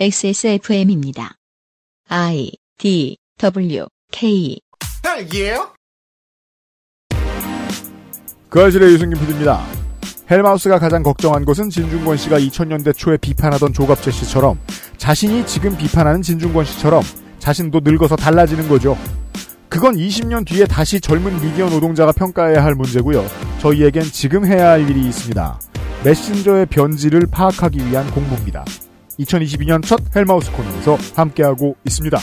XSFM입니다. I D W K. 그 아실의 유승균 PD입니다. 헬마우스가 가장 걱정한 것은 진중권 씨가 2000년대 초에 비판하던 조갑재 씨처럼 자신이 지금 비판하는 진중권 씨처럼 자신도 늙어서 달라지는 거죠. 그건 20년 뒤에 다시 젊은 미디어 노동자가 평가해야 할 문제고요. 저희에겐 지금 해야 할 일이 있습니다. 메신저의 변질을 파악하기 위한 공부입니다. 2022년 첫 헬마우스 코너에서 함께하고 있습니다.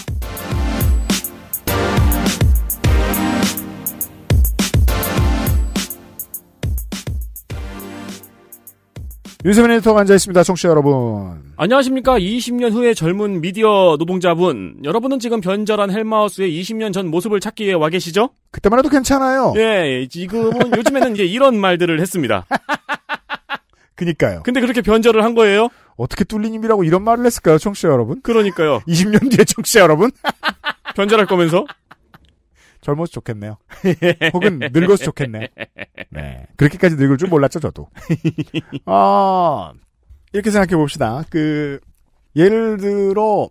윤세민 에디터가 앉아있습니다. 청취자 여러분. 안녕하십니까. 20년 후의 젊은 미디어 노동자분. 여러분은 지금 변절한 헬마우스의 20년 전 모습을 찾기 위해 와 계시죠? 그때만 해도 괜찮아요. 예, 예. 지금은 요즘에는 이제 이런 말들을 했습니다. 그니까요. 근데 그렇게 변절을 한 거예요? 어떻게 뚫리님이라고 이런 말을 했을까요, 청취자 여러분? 그러니까요. 20년 뒤에 청취자 여러분? 변절할 거면서? 젊어서 좋겠네요. 예. 혹은 늙어서 좋겠네. 네. 그렇게까지 늙을 줄 몰랐죠, 저도. 아, 이렇게 생각해 봅시다. 그, 예를 들어,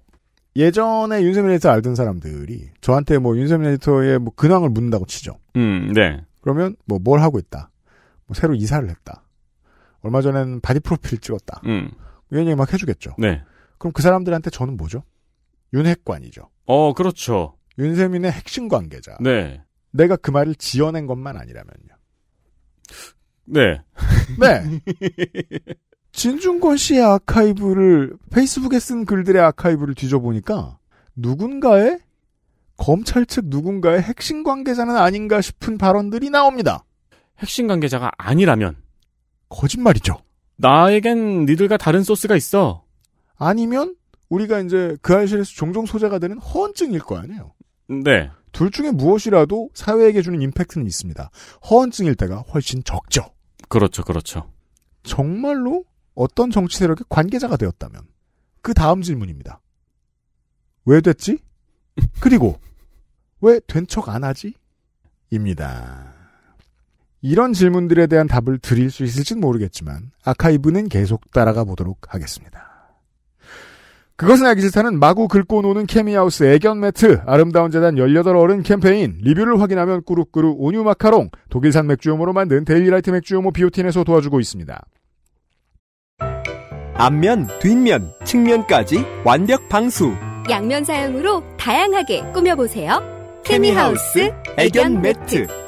예전에 윤세민 에디터 알던 사람들이 저한테 뭐 윤세민 에디터의 뭐 근황을 묻는다고 치죠. 음, 네. 그러면 뭐 뭘 하고 있다. 뭐 새로 이사를 했다. 얼마 전엔 바디 프로필 찍었다. 음. 위원장이 막 해주겠죠. 네. 그럼 그 사람들한테 저는 뭐죠? 윤핵관이죠. 어, 그렇죠. 윤세민의 핵심 관계자. 네. 내가 그 말을 지어낸 것만 아니라면요. 네. 네. 진중권 씨의 아카이브를 페이스북에 쓴 글들의 아카이브를 뒤져보니까 누군가의 검찰 측 누군가의 핵심 관계자는 아닌가 싶은 발언들이 나옵니다. 핵심 관계자가 아니라면 거짓말이죠. 나에겐 니들과 다른 소스가 있어. 아니면 우리가 이제 그현실에서 종종 소재가 되는 허언증일 거 아니에요. 네. 둘 중에 무엇이라도 사회에게 주는 임팩트는 있습니다. 허언증일 때가 훨씬 적죠. 그렇죠, 그렇죠. 정말로 어떤 정치 세력의 관계자가 되었다면 그 다음 질문입니다. 왜 됐지? 그리고 왜 된 척 안 하지? 입니다. 이런 질문들에 대한 답을 드릴 수 있을진 모르겠지만 아카이브는 계속 따라가 보도록 하겠습니다. 그것은 알기 싫다는 마구 긁고 노는 케미하우스 애견 매트, 아름다운 재단 18어른 캠페인, 리뷰를 확인하면 꾸룩꾸룩 온유 마카롱, 독일산 맥주요모로 만든 데일리라이트 맥주요모 비오틴에서 도와주고 있습니다. 앞면, 뒷면, 측면까지 완벽 방수. 양면 사용으로 다양하게 꾸며보세요. 케미하우스 애견 매트.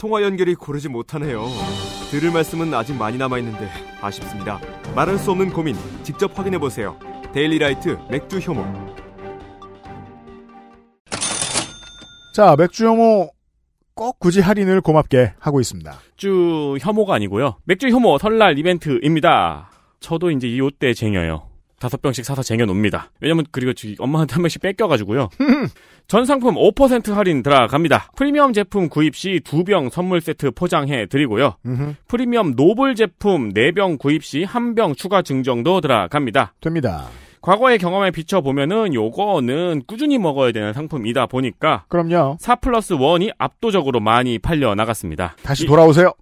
통화 연결이 고르지 못하네요. 들을 말씀은 아직 많이 남아있는데 아쉽습니다. 말할 수 없는 고민 직접 확인해보세요. 데일리라이트 맥주 효모 자, 맥주 혐오 꼭 굳이 할인을 고맙게 하고 있습니다. 맥 혐오가 아니고요. 맥주 혐오 설날 이벤트입니다. 저도 이제 이때 쟁여요. 다섯 병씩 사서 쟁여놉니다. 왜냐면 그리고 엄마한테 한 병씩 뺏겨가지고요. 전 상품 5% 할인 들어갑니다. 프리미엄 제품 구입 시 두 병 선물 세트 포장해 드리고요. 프리미엄 노블 제품 네 병 구입 시 한 병 추가 증정도 들어갑니다. 됩니다. 과거의 경험에 비춰보면은 요거는 꾸준히 먹어야 되는 상품이다 보니까 그럼요. 4 플러스 1이 압도적으로 많이 팔려 나갔습니다. 다시 돌아오세요.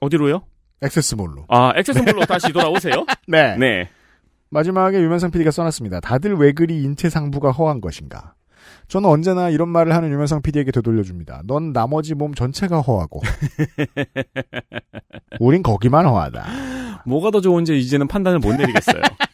어디로요? 액세스몰로. 아, 액세스몰로 네. 다시 돌아오세요? 네. 네. 마지막에 유면상 PD가 써놨습니다. 다들 왜 그리 인체 상부가 허한 것인가? 저는 언제나 이런 말을 하는 유면상 PD에게 되돌려줍니다. 넌 나머지 몸 전체가 허하고, 우린 거기만 허하다. 뭐가 더 좋은지 이제는 판단을 못 내리겠어요.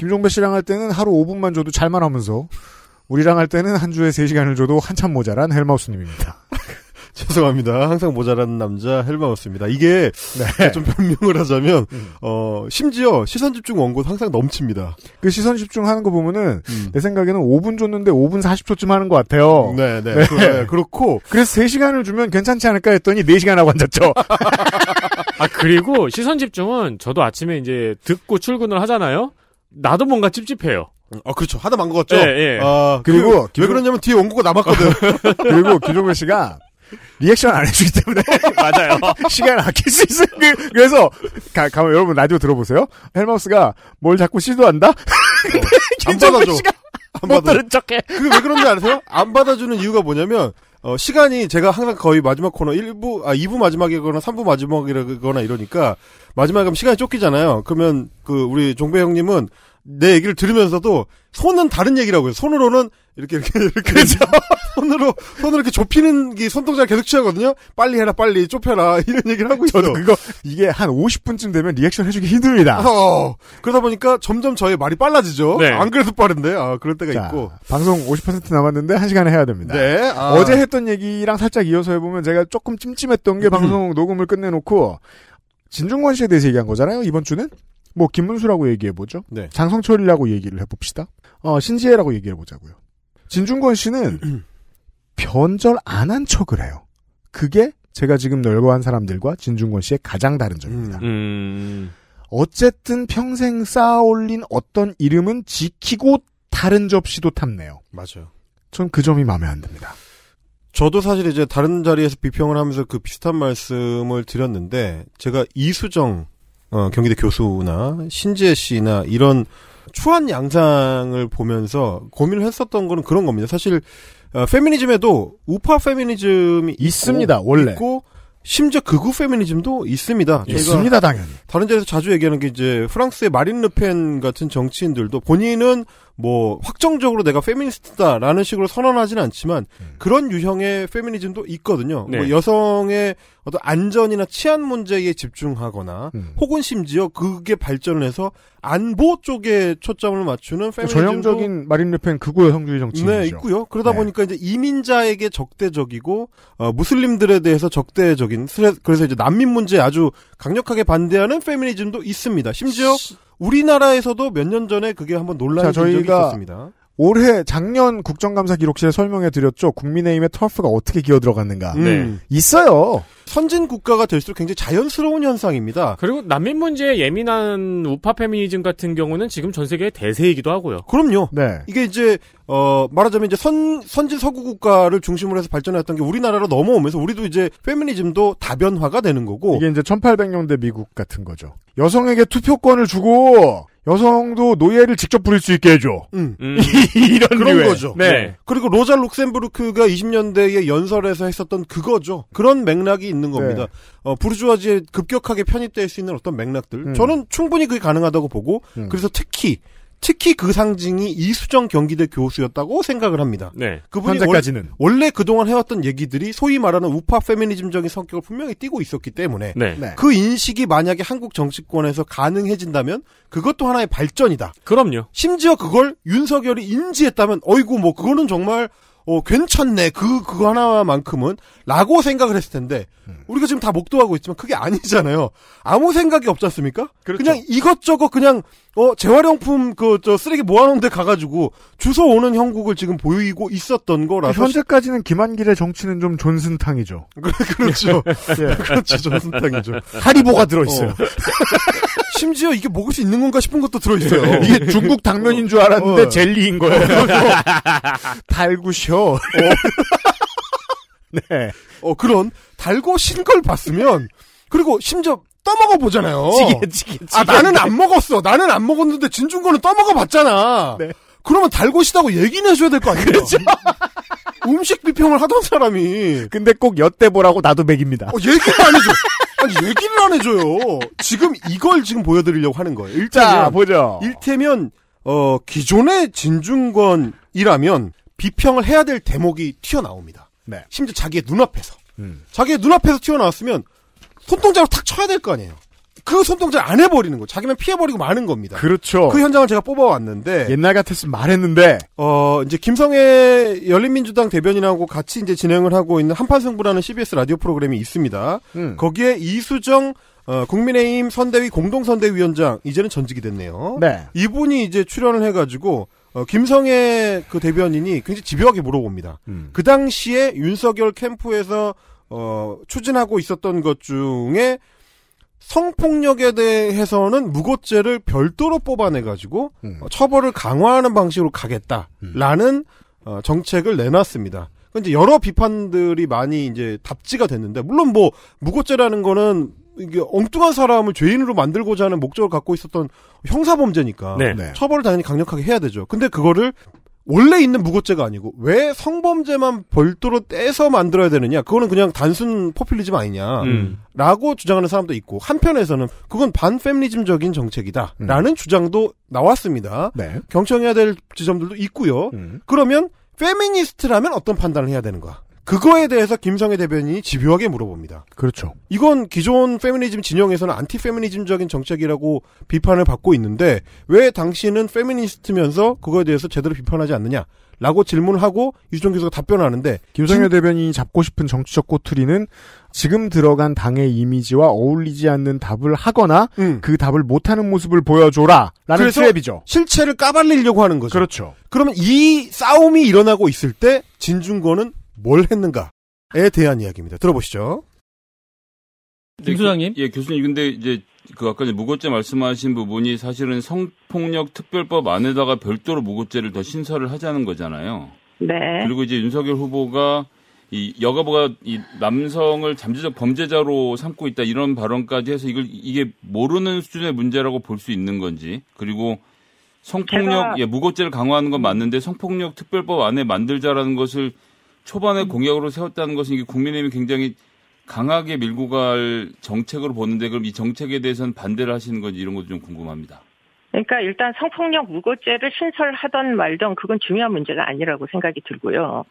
김종배 씨랑 할 때는 하루 5분만 줘도 잘만 하면서 우리랑 할 때는 한 주에 3시간을 줘도 한참 모자란 헬마우스님입니다. 죄송합니다. 항상 모자란 남자 헬마우스입니다. 이게 네. 좀 변명을 하자면 음. 어 심지어 시선 집중 원고 도 항상 넘칩니다. 그 시선 집중 하는 거 보면은 음. 내 생각에는 5분 줬는데 5분 40초쯤 하는 것 같아요. 네, 네. 네. 그렇고 그래서 3시간을 주면 괜찮지 않을까 했더니 4시간 하고 앉았죠. 아 그리고 시선 집중은 저도 아침에 이제 듣고 출근을 하잖아요. 나도 뭔가 찝찝해요. 아 그렇죠 하다 만 거같죠. 예, 예. 아 그리고 그, 왜 그러냐면 뒤에 원고가 남았거든. 그리고 김종근 씨가 리액션 안 해주기 때문에 맞아요. 시간을 아낄 수 있어요. 그, 래서 가, 가만 여러분 라디오 들어보세요. 헬마우스가 뭘 자꾸 시도한다. 어, 안 받아줘. 안못받아 들은 척해. 그게 왜 그런지 아세요? 안 받아주는 이유가 뭐냐면 어, 시간이 제가 항상 거의 마지막 코너 1부, 아, 2부 마지막이거나 3부 마지막이거나 이러니까 마지막에 가면 시간이 쫓기잖아요. 그러면 그 우리 종배 형님은 내 얘기를 들으면서도 손은 다른 얘기라고 해요. 손으로는 이렇게 이렇게 이렇게 그렇죠. 손으로 손으로 이렇게 좁히는 게 손동작 계속 취하거든요. 빨리 해라 빨리 좁혀라 이런 얘기를 하고 있어요. 저도 그거 이게 한 50분쯤 되면 리액션 해주기 힘듭니다. 어, 어, 그러다 보니까 점점 저의 말이 빨라지죠. 네. 안 그래도 빠른데 아 그럴 때가 자, 있고 방송 50% 남았는데 한 시간에 해야 됩니다. 네. 아. 어제 했던 얘기랑 살짝 이어서 해보면 제가 조금 찜찜했던 게 방송 녹음을 끝내놓고 진중권 씨에 대해서 얘기한 거잖아요. 이번 주는 뭐 김문수라고 얘기해 보죠. 네. 장성철이라고 얘기를 해봅시다. 어, 신지혜라고 얘기해 보자고요. 진중권 씨는 변절 안 한 척을 해요. 그게 제가 지금 널거한 사람들과 진중권 씨의 가장 다른 음. 점입니다. 음, 어쨌든 평생 쌓아올린 어떤 이름은 지키고 다른 접시도 탐네요. 맞아요. 전 그 점이 마음에 안 듭니다. 저도 사실 이제 다른 자리에서 비평을 하면서 그 비슷한 말씀을 드렸는데 제가 이수정 어, 경기대 교수나 신지혜 씨나 이런 추한 양상을 보면서 고민을 했었던 거는 그런 겁니다. 사실 어, 페미니즘에도 우파 페미니즘이 있습니다. 있고, 원래 있고 심지어 극우 페미니즘도 있습니다. 있습니다, 당연히. 다른 데서 자주 얘기하는 게 이제 프랑스의 마린 르펜 같은 정치인들도 본인은 뭐 확정적으로 내가 페미니스트다라는 식으로 선언하지는 않지만 음. 그런 유형의 페미니즘도 있거든요. 뭐 네. 뭐 여성의 어떤 안전이나 치안 문제에 집중하거나 음. 혹은 심지어 그게 발전을 해서 안보 쪽에 초점을 맞추는 페미니즘도 전형적인 마린 르펜 극우 여성주의 정치죠 네, 있고요. 그러다 네. 보니까 이제 이민자에게 적대적이고 어, 무슬림들에 대해서 적대적인 그래서 이제 난민 문제에 아주 강력하게 반대하는 페미니즘도 있습니다. 심지어 시... 우리나라에서도 몇 년 전에 그게 한번 논란이 자, 저희가 있었습니다. 올해 작년 국정감사 기록실에 설명해 드렸죠. 국민의힘의 터프가 어떻게 기어 들어갔는가. 음. 네. 있어요. 선진 국가가 될수록 굉장히 자연스러운 현상입니다. 그리고 난민 문제에 예민한 우파 페미니즘 같은 경우는 지금 전 세계의 대세이기도 하고요. 그럼요. 네. 이게 이제 어 말하자면 이제 선 선진 서구 국가를 중심으로 해서 발전했던 게 우리나라로 넘어오면서 우리도 이제 페미니즘도 다변화가 되는 거고 이게 이제 1800년대 미국 같은 거죠. 여성에게 투표권을 주고 여성도 노예를 직접 부릴 수 있게 해줘. 음. 음. 이런 그런 류의. 거죠. 네. 네. 그리고 로자 룩셈부르크가 20년대에 연설에서 했었던 그거죠. 그런 맥락이 있는 겁니다. 네. 어, 부르주아지에 급격하게 편입될 수 있는 어떤 맥락들. 음. 저는 충분히 그게 가능하다고 보고 음. 그래서 특히 특히 그 상징이 이수정 경기대 교수였다고 생각을 합니다. 네. 그분이 현재까지는 원, 원래 그동안 해왔던 얘기들이 소위 말하는 우파 페미니즘적인 성격을 분명히 띠고 있었기 때문에 네. 네. 그 인식이 만약에 한국 정치권에서 가능해진다면 그것도 하나의 발전이다. 그럼요. 심지어 그걸 윤석열이 인지했다면 어이구 뭐 그거는 정말 어, 괜찮네. 그, 그거 하나만큼은. 라고 생각을 했을 텐데, 음. 우리가 지금 다 목도하고 있지만 그게 아니잖아요. 아무 생각이 없지 않습니까? 그렇죠. 그냥 이것저것 그냥, 어, 재활용품, 그, 저, 쓰레기 모아놓은 데 가가지고 주소 오는 형국을 지금 보이고 있었던 거라서. 그 현재까지는 김한길의 정치는 좀 존슨탕이죠. 그렇죠. 예. 그렇죠. 존슨탕이죠. 하리보가 들어있어요. 어. 심지어 이게 먹을 수 있는 건가 싶은 것도 들어있어요. 네. 이게 중국 당면인 줄 알았는데 어. 젤리인 거예요. 어. 달구셔. 어. 네. 어, 그런 달고 신 걸 봤으면 그리고 심지어 떠먹어 보잖아요. 찌개, 찌개, 찌개. 아 나는 안 먹었어. 나는 안 먹었는데 진중권은 떠먹어 봤잖아. 네. 그러면 달고 시다고 얘기는 해줘야 될 거 아니에요? 그렇죠. 음식 비평을 하던 사람이. 근데 꼭 엿대 보라고 나도 먹입니다. 어, 얘기가 아니죠. 아니, 얘기를 안 해줘요. 지금 이걸 지금 보여드리려고 하는 거예요. 일단 보죠. 일테면 어, 기존의 진중권이라면 비평을 해야 될 대목이 튀어나옵니다. 네. 심지어 자기의 눈앞에서. 음. 자기의 눈앞에서 튀어나왔으면 손동자로 탁 쳐야 될 거 아니에요. 그 손동작 안 해버리는 거. 자기만 피해버리고 마는 겁니다. 그렇죠. 그 현장을 제가 뽑아왔는데. 옛날 같았으면 말했는데. 어, 이제 김성애 열린민주당 대변인하고 같이 이제 진행을 하고 있는 한판승부라는 CBS 라디오 프로그램이 있습니다. 음. 거기에 이수정, 어, 국민의힘 선대위 공동선대위원장, 이제는 전직이 됐네요. 네. 이분이 이제 출연을 해가지고, 어, 김성애 그 대변인이 굉장히 집요하게 물어봅니다. 음. 그 당시에 윤석열 캠프에서, 어, 추진하고 있었던 것 중에 성폭력에 대해서는 무고죄를 별도로 뽑아내가지고 음. 어, 처벌을 강화하는 방식으로 가겠다라는 어, 정책을 내놨습니다. 근데 그러니까 여러 비판들이 많이 이제 답지가 됐는데 물론 뭐 무고죄라는 거는 이게 엉뚱한 사람을 죄인으로 만들고자 하는 목적을 갖고 있었던 형사 범죄니까 네. 네. 처벌을 당연히 강력하게 해야 되죠. 근데 그거를 원래 있는 무고죄가 아니고 왜 성범죄만 별도로 떼서 만들어야 되느냐 그거는 그냥 단순 포퓰리즘 아니냐라고 음. 주장하는 사람도 있고 한편에서는 그건 반페미니즘적인 정책이다라는 음. 주장도 나왔습니다 네. 경청해야 될 지점들도 있고요 음. 그러면 페미니스트라면 어떤 판단을 해야 되는가 그거에 대해서 김성애 대변인이 집요하게 물어봅니다. 그렇죠. 이건 기존 페미니즘 진영에서는 안티 페미니즘적인 정책이라고 비판을 받고 있는데 왜 당신은 페미니스트면서 그거에 대해서 제대로 비판하지 않느냐? 라고 질문하고 유종 교수가 답변하는데 김성애 진... 대변인이 잡고 싶은 정치적 꼬투리는 지금 들어간 당의 이미지와 어울리지 않는 답을 하거나 음. 그 답을 못하는 모습을 보여줘라라는 트랩이죠. 실체를 까발리려고 하는 거죠. 그렇죠. 그러면 이 싸움이 일어나고 있을 때 진중권은 뭘 했는가에 대한 이야기입니다. 들어보시죠. 김 소장님? 그 예, 교수님. 근데 이제 그 아까 무고죄 말씀하신 부분이 사실은 성폭력 특별법 안에다가 별도로 무고죄를 더 신설을 하자는 거잖아요. 네. 그리고 이제 윤석열 후보가 이 여가부가 이 남성을 잠재적 범죄자로 삼고 있다 이런 발언까지 해서 이걸 이게 모르는 수준의 문제라고 볼 수 있는 건지 그리고 성폭력 예 무고죄를 강화하는 건 맞는데 성폭력 특별법 안에 만들자라는 것을 초반에 음. 공약으로 세웠다는 것은 이게 국민의힘이 굉장히 강하게 밀고 갈 정책으로 보는데 그럼 이 정책에 대해서는 반대를 하시는 건지 이런 것도 좀 궁금합니다. 그러니까 일단 성폭력 무고죄를 신설하던 말던 그건 중요한 문제가 아니라고 생각이 들고요.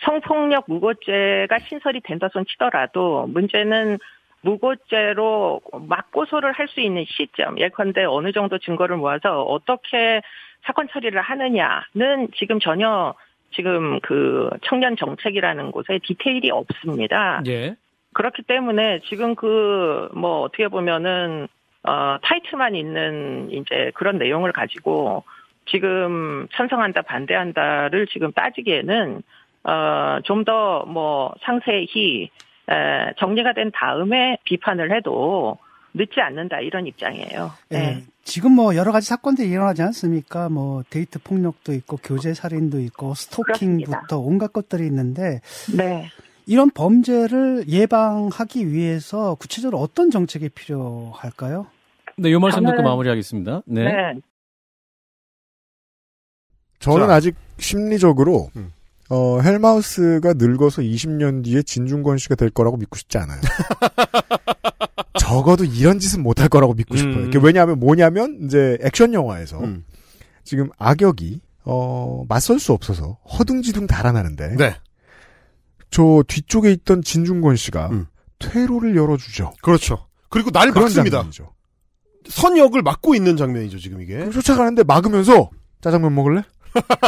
성폭력 무고죄가 신설이 된다 손 치더라도 문제는 무고죄로 막고소를 할 수 있는 시점, 예컨대 어느 정도 증거를 모아서 어떻게 사건 처리를 하느냐는 지금 전혀 지금 그 청년 정책이라는 곳에 디테일이 없습니다. 예. 그렇기 때문에 지금 그 뭐 어떻게 보면은 어 타이틀만 있는 이제 그런 내용을 가지고 지금 찬성한다 반대한다를 지금 따지기에는 어좀 더 뭐 상세히 에, 정리가 된 다음에 비판을 해도 늦지 않는다 이런 입장이에요. 네. 네. 지금 뭐 여러 가지 사건들이 일어나지 않습니까? 뭐 데이트 폭력도 있고 교제 살인도 있고 스토킹부터 그렇습니다. 온갖 것들이 있는데 네. 이런 범죄를 예방하기 위해서 구체적으로 어떤 정책이 필요할까요? 네, 요 말씀 저는, 듣고 마무리하겠습니다. 네. 네. 저는 아직 심리적으로 음. 어, 헬마우스가 늙어서 20년 뒤에 진중권 씨가 될 거라고 믿고 싶지 않아요. 적어도 이런 짓은 못할 거라고 믿고 음. 싶어요. 왜냐하면 뭐냐면 이제 액션 영화에서 음. 지금 악역이 어, 맞설 수 없어서 허둥지둥 달아나는데 네. 저 뒤쪽에 있던 진중권 씨가 음. 퇴로를 열어주죠. 그렇죠. 그리고 날 막습니다. 선역을 막고 있는 장면이죠 지금 이게. 쫓아가는데 막으면서 짜장면 먹을래?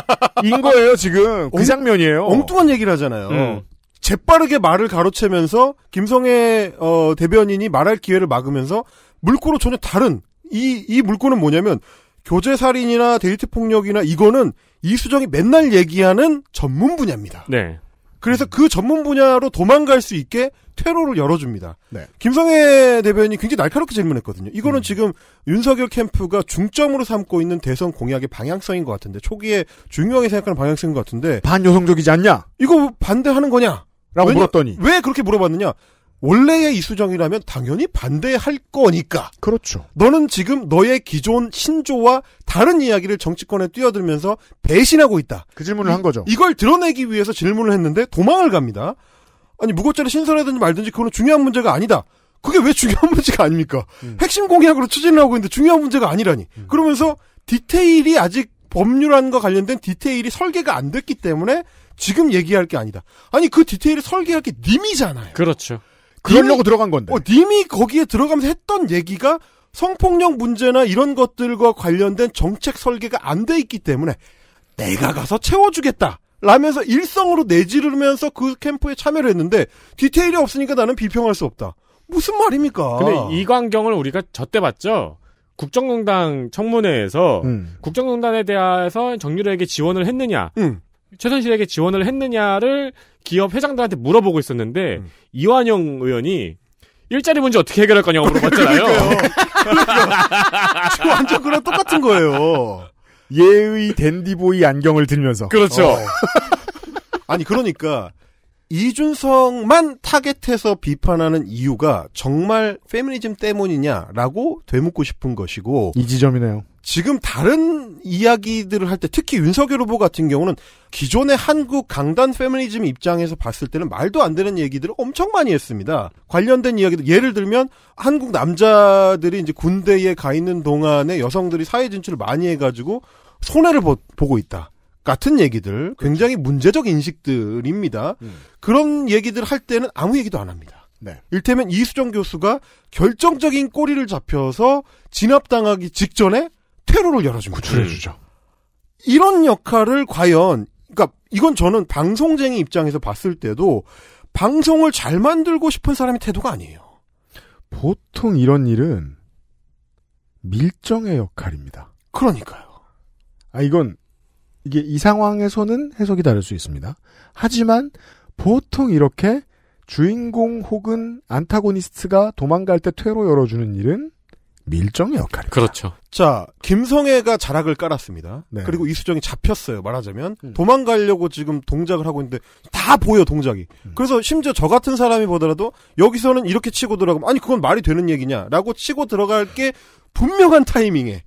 인 거예요 지금 그 엉, 장면이에요. 엉뚱한 얘기를 하잖아요. 음. 재빠르게 말을 가로채면서 김성애 어, 대변인이 말할 기회를 막으면서 물꼬로 전혀 다른 이 이 물꼬는 뭐냐면 교제 살인이나 데이트 폭력이나 이거는 이수정이 맨날 얘기하는 전문 분야입니다. 네. 그래서 그 전문 분야로 도망갈 수 있게 퇴로를 열어줍니다. 네. 김성애 대변인이 굉장히 날카롭게 질문했거든요. 이거는 음. 지금 윤석열 캠프가 중점으로 삼고 있는 대선 공약의 방향성인 것 같은데 초기에 중요하게 생각하는 방향성인 것 같은데 반여성적이지 않냐? 이거 반대하는 거냐? 라고 왜냐, 물었더니 왜 그렇게 물어봤느냐? 원래의 이수정이라면 당연히 반대할 거니까. 그렇죠. 너는 지금 너의 기존 신조와 다른 이야기를 정치권에 뛰어들면서 배신하고 있다. 그 질문을 이, 한 거죠. 이걸 드러내기 위해서 질문을 했는데 도망을 갑니다. 아니 무고죄를 신설하든지 말든지 그건 중요한 문제가 아니다. 그게 왜 중요한 문제가 아닙니까? 음. 핵심 공약으로 추진을 하고 있는데 중요한 문제가 아니라니. 음. 그러면서 디테일이 아직 법률안과 관련된 디테일이 설계가 안 됐기 때문에 지금 얘기할 게 아니다. 아니 그 디테일을 설계할 게 님이잖아요. 그렇죠. 그러려고 들어간 건데. 어, 님이 거기에 들어가면서 했던 얘기가 성폭력 문제나 이런 것들과 관련된 정책 설계가 안 돼 있기 때문에 내가 가서 채워주겠다. 라면서 일성으로 내지르면서 그 캠프에 참여를 했는데 디테일이 없으니까 나는 비평할 수 없다. 무슨 말입니까? 근데 이 광경을 우리가 저때 봤죠. 국정농단 청문회에서 음. 국정농단에 대해서 정유라에게 지원을 했느냐, 음. 최선실에게 지원을 했느냐를 기업 회장들한테 물어보고 있었는데 음. 이완영 의원이 일자리 문제 어떻게 해결할 거냐고 물어봤잖아요. 그 완전 그랑 똑같은 거예요. 예의 댄디보이 안경을 들면서. 그렇죠. 어. 아니 그러니까 이준성만 타겟해서 비판하는 이유가 정말 페미니즘 때문이냐라고 되묻고 싶은 것이고 이 지점이네요. 지금 다른 이야기들을 할 때 특히 윤석열 후보 같은 경우는 기존의 한국 강단 페미니즘 입장에서 봤을 때는 말도 안 되는 얘기들을 엄청 많이 했습니다. 관련된 이야기들 예를 들면 한국 남자들이 이제 군대에 가 있는 동안에 여성들이 사회 진출을 많이 해가지고 손해를 보, 고 있다. 같은 얘기들 굉장히 문제적 인식들입니다. 음. 그런 얘기들 할 때는 아무 얘기도 안 합니다. 네. 일테면 이수정 교수가 결정적인 꼬리를 잡혀서 진압당하기 직전에 퇴로를 열어준 구출해주죠. 네. 이런 역할을 과연 그러니까 이건 저는 방송쟁이 입장에서 봤을 때도 방송을 잘 만들고 싶은 사람의 태도가 아니에요. 보통 이런 일은 밀정의 역할입니다. 그러니까요. 아 이건 이게 이 상황에서는 해석이 다를 수 있습니다. 하지만 보통 이렇게 주인공 혹은 안타고니스트가 도망갈 때 퇴로 열어주는 일은 밀정의 역할이니다 그렇죠. 자, 김성애가 자락을 깔았습니다. 네. 그리고 이수정이 잡혔어요. 말하자면 음. 도망가려고 지금 동작을 하고 있는데 다 보여 동작이. 음. 그래서 심지어 저 같은 사람이 보더라도 여기서는 이렇게 치고 들어가면 아니 그건 말이 되는 얘기냐라고 치고 들어갈 게 분명한 타이밍에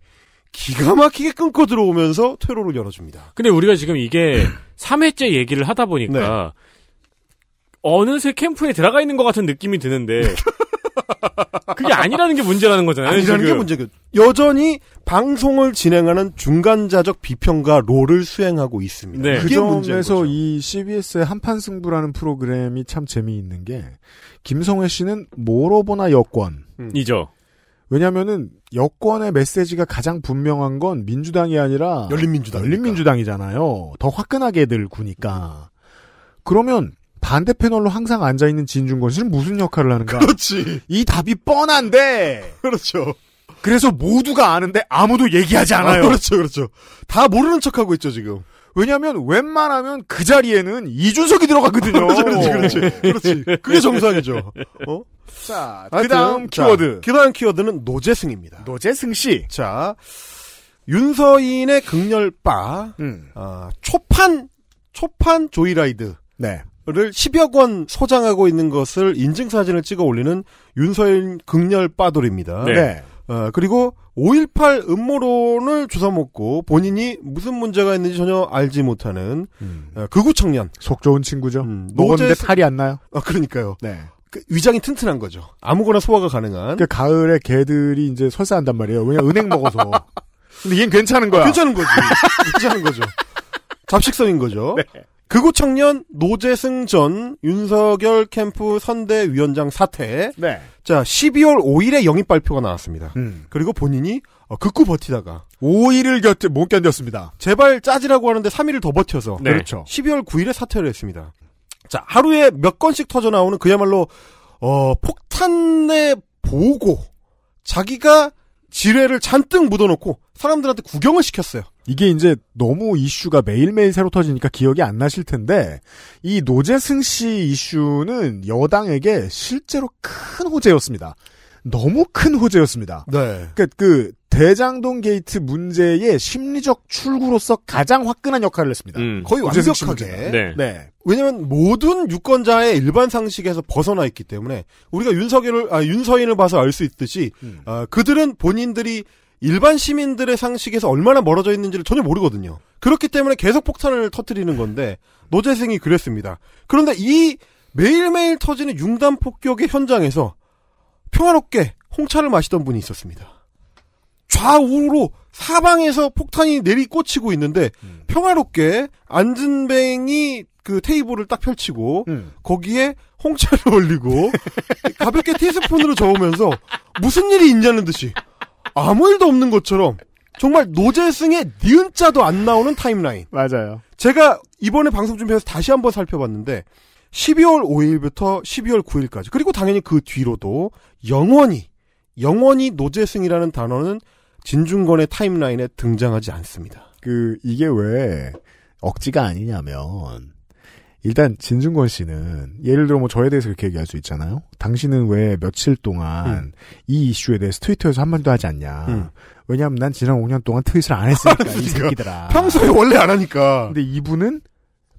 기가 막히게 끊고 들어오면서 퇴로를 열어줍니다. 근데 우리가 지금 이게 3회째 얘기를 하다 보니까 네. 어느새 캠프에 들어가 있는 것 같은 느낌이 드는데 그게 아니라는 게 문제라는 거잖아요. 아니라는 지금. 게문제 여전히 방송을 진행하는 중간자적 비평가 롤을 수행하고 있습니다. 네. 그 점에서 이 CBS의 한판 승부라는 프로그램이 참 재미있는 게 김성회 씨는 뭐로 보나 여권이죠. 음. 왜냐면은 여권의 메시지가 가장 분명한 건 민주당이 아니라 열린민주당 열린민주당이잖아요. 더 화끈하게 들 구니까. 그러면 반대 패널로 항상 앉아 있는 진중권 씨는 무슨 역할을 하는가? 그렇지. 이 답이 뻔한데. 그렇죠. 그래서 모두가 아는데 아무도 얘기하지 않아요. 아, 그렇죠, 그렇죠. 다 모르는 척하고 있죠 지금. 왜냐하면 웬만하면 그 자리에는 이준석이 들어갔거든요 그렇지, 그렇지, 그렇지. 그게 정상이죠. 어? 자, 그다음 키워드. 그다음 키워드는 노재승입니다. 노재승 씨. 자, 윤서인의 극렬 바, 음. 아, 초판 초판 조이라이드. 네. 를 10여 권 소장하고 있는 것을 인증사진을 찍어 올리는 윤서인 극렬 빠돌입니다. 네. 네. 어, 그리고 5.18 음모론을 주워먹고 본인이 무슨 문제가 있는지 전혀 알지 못하는 음. 어, 극우 청년. 속 좋은 친구죠. 음, 먹었데 노제스... 탈이 안 나요. 아, 그러니까요. 네. 그 위장이 튼튼한 거죠. 아무거나 소화가 가능한. 그 가을에 개들이 이제 설사한단 말이에요. 왜냐 은행 먹어서. 근데 얘는 괜찮은 거야. 아, 괜찮은 거지. 괜찮은 거죠. 잡식성인 거죠. 네. 극우 청년 노재승 전 윤석열 캠프 선대위원장 사퇴 네. 자, 12월 5일에 영입 발표가 나왔습니다. 음. 그리고 본인이 어, 극구 버티다가 5일을 곁에 못 견뎠습니다. 제발 짜지라고 하는데 3일을 더 버텨서 네. 그렇죠. 12월 9일에 사퇴를 했습니다. 자, 하루에 몇 건씩 터져 나오는 그야말로 어, 폭탄의 보고 자기가 지뢰를 잔뜩 묻어놓고 사람들한테 구경을 시켰어요. 이게 이제 너무 이슈가 매일매일 새로 터지니까 기억이 안 나실 텐데 이 노재승 씨 이슈는 여당에게 실제로 큰 호재였습니다. 너무 큰 호재였습니다. 네. 그그 그러니까 대장동 게이트 문제의 심리적 출구로서 가장 화끈한 역할을 했습니다. 음. 거의 완벽하게. 네. 네. 왜냐면 모든 유권자의 일반 상식에서 벗어나 있기 때문에 우리가 윤석열을 아, 윤서인을 봐서 알 수 있듯이 음. 아, 그들은 본인들이 일반 시민들의 상식에서 얼마나 멀어져 있는지를 전혀 모르거든요. 그렇기 때문에 계속 폭탄을 터뜨리는 건데 노재생이 그랬습니다. 그런데 이 매일매일 터지는 융단 폭격의 현장에서 평화롭게 홍차를 마시던 분이 있었습니다. 좌우로 사방에서 폭탄이 내리 꽂히고 있는데 음. 평화롭게 안진뱅이 그 테이블을 딱 펼치고 음. 거기에 홍차를 올리고 가볍게 티스푼으로 저으면서 무슨 일이 있냐는 듯이 아무 일도 없는 것처럼 정말 노재승의 니은자도 안 나오는 타임라인. 맞아요. 제가 이번에 방송 준비해서 다시 한번 살펴봤는데 12월 5일부터 12월 9일까지 그리고 당연히 그 뒤로도 영원히 영원히 노재승이라는 단어는 진중권의 타임라인에 등장하지 않습니다. 그 이게 왜 억지가 아니냐면 일단 진중권 씨는 예를 들어 뭐 저에 대해서 그렇게 얘기할 수 있잖아요. 당신은 왜 며칠 동안 음. 이 이슈에 대해서 트위터에서 한말도 하지 않냐. 음. 왜냐하면 난 지난 5년 동안 트윗을 안 했으니까 이 새끼들아. 평소에 원래 안 하니까. 근데 이분은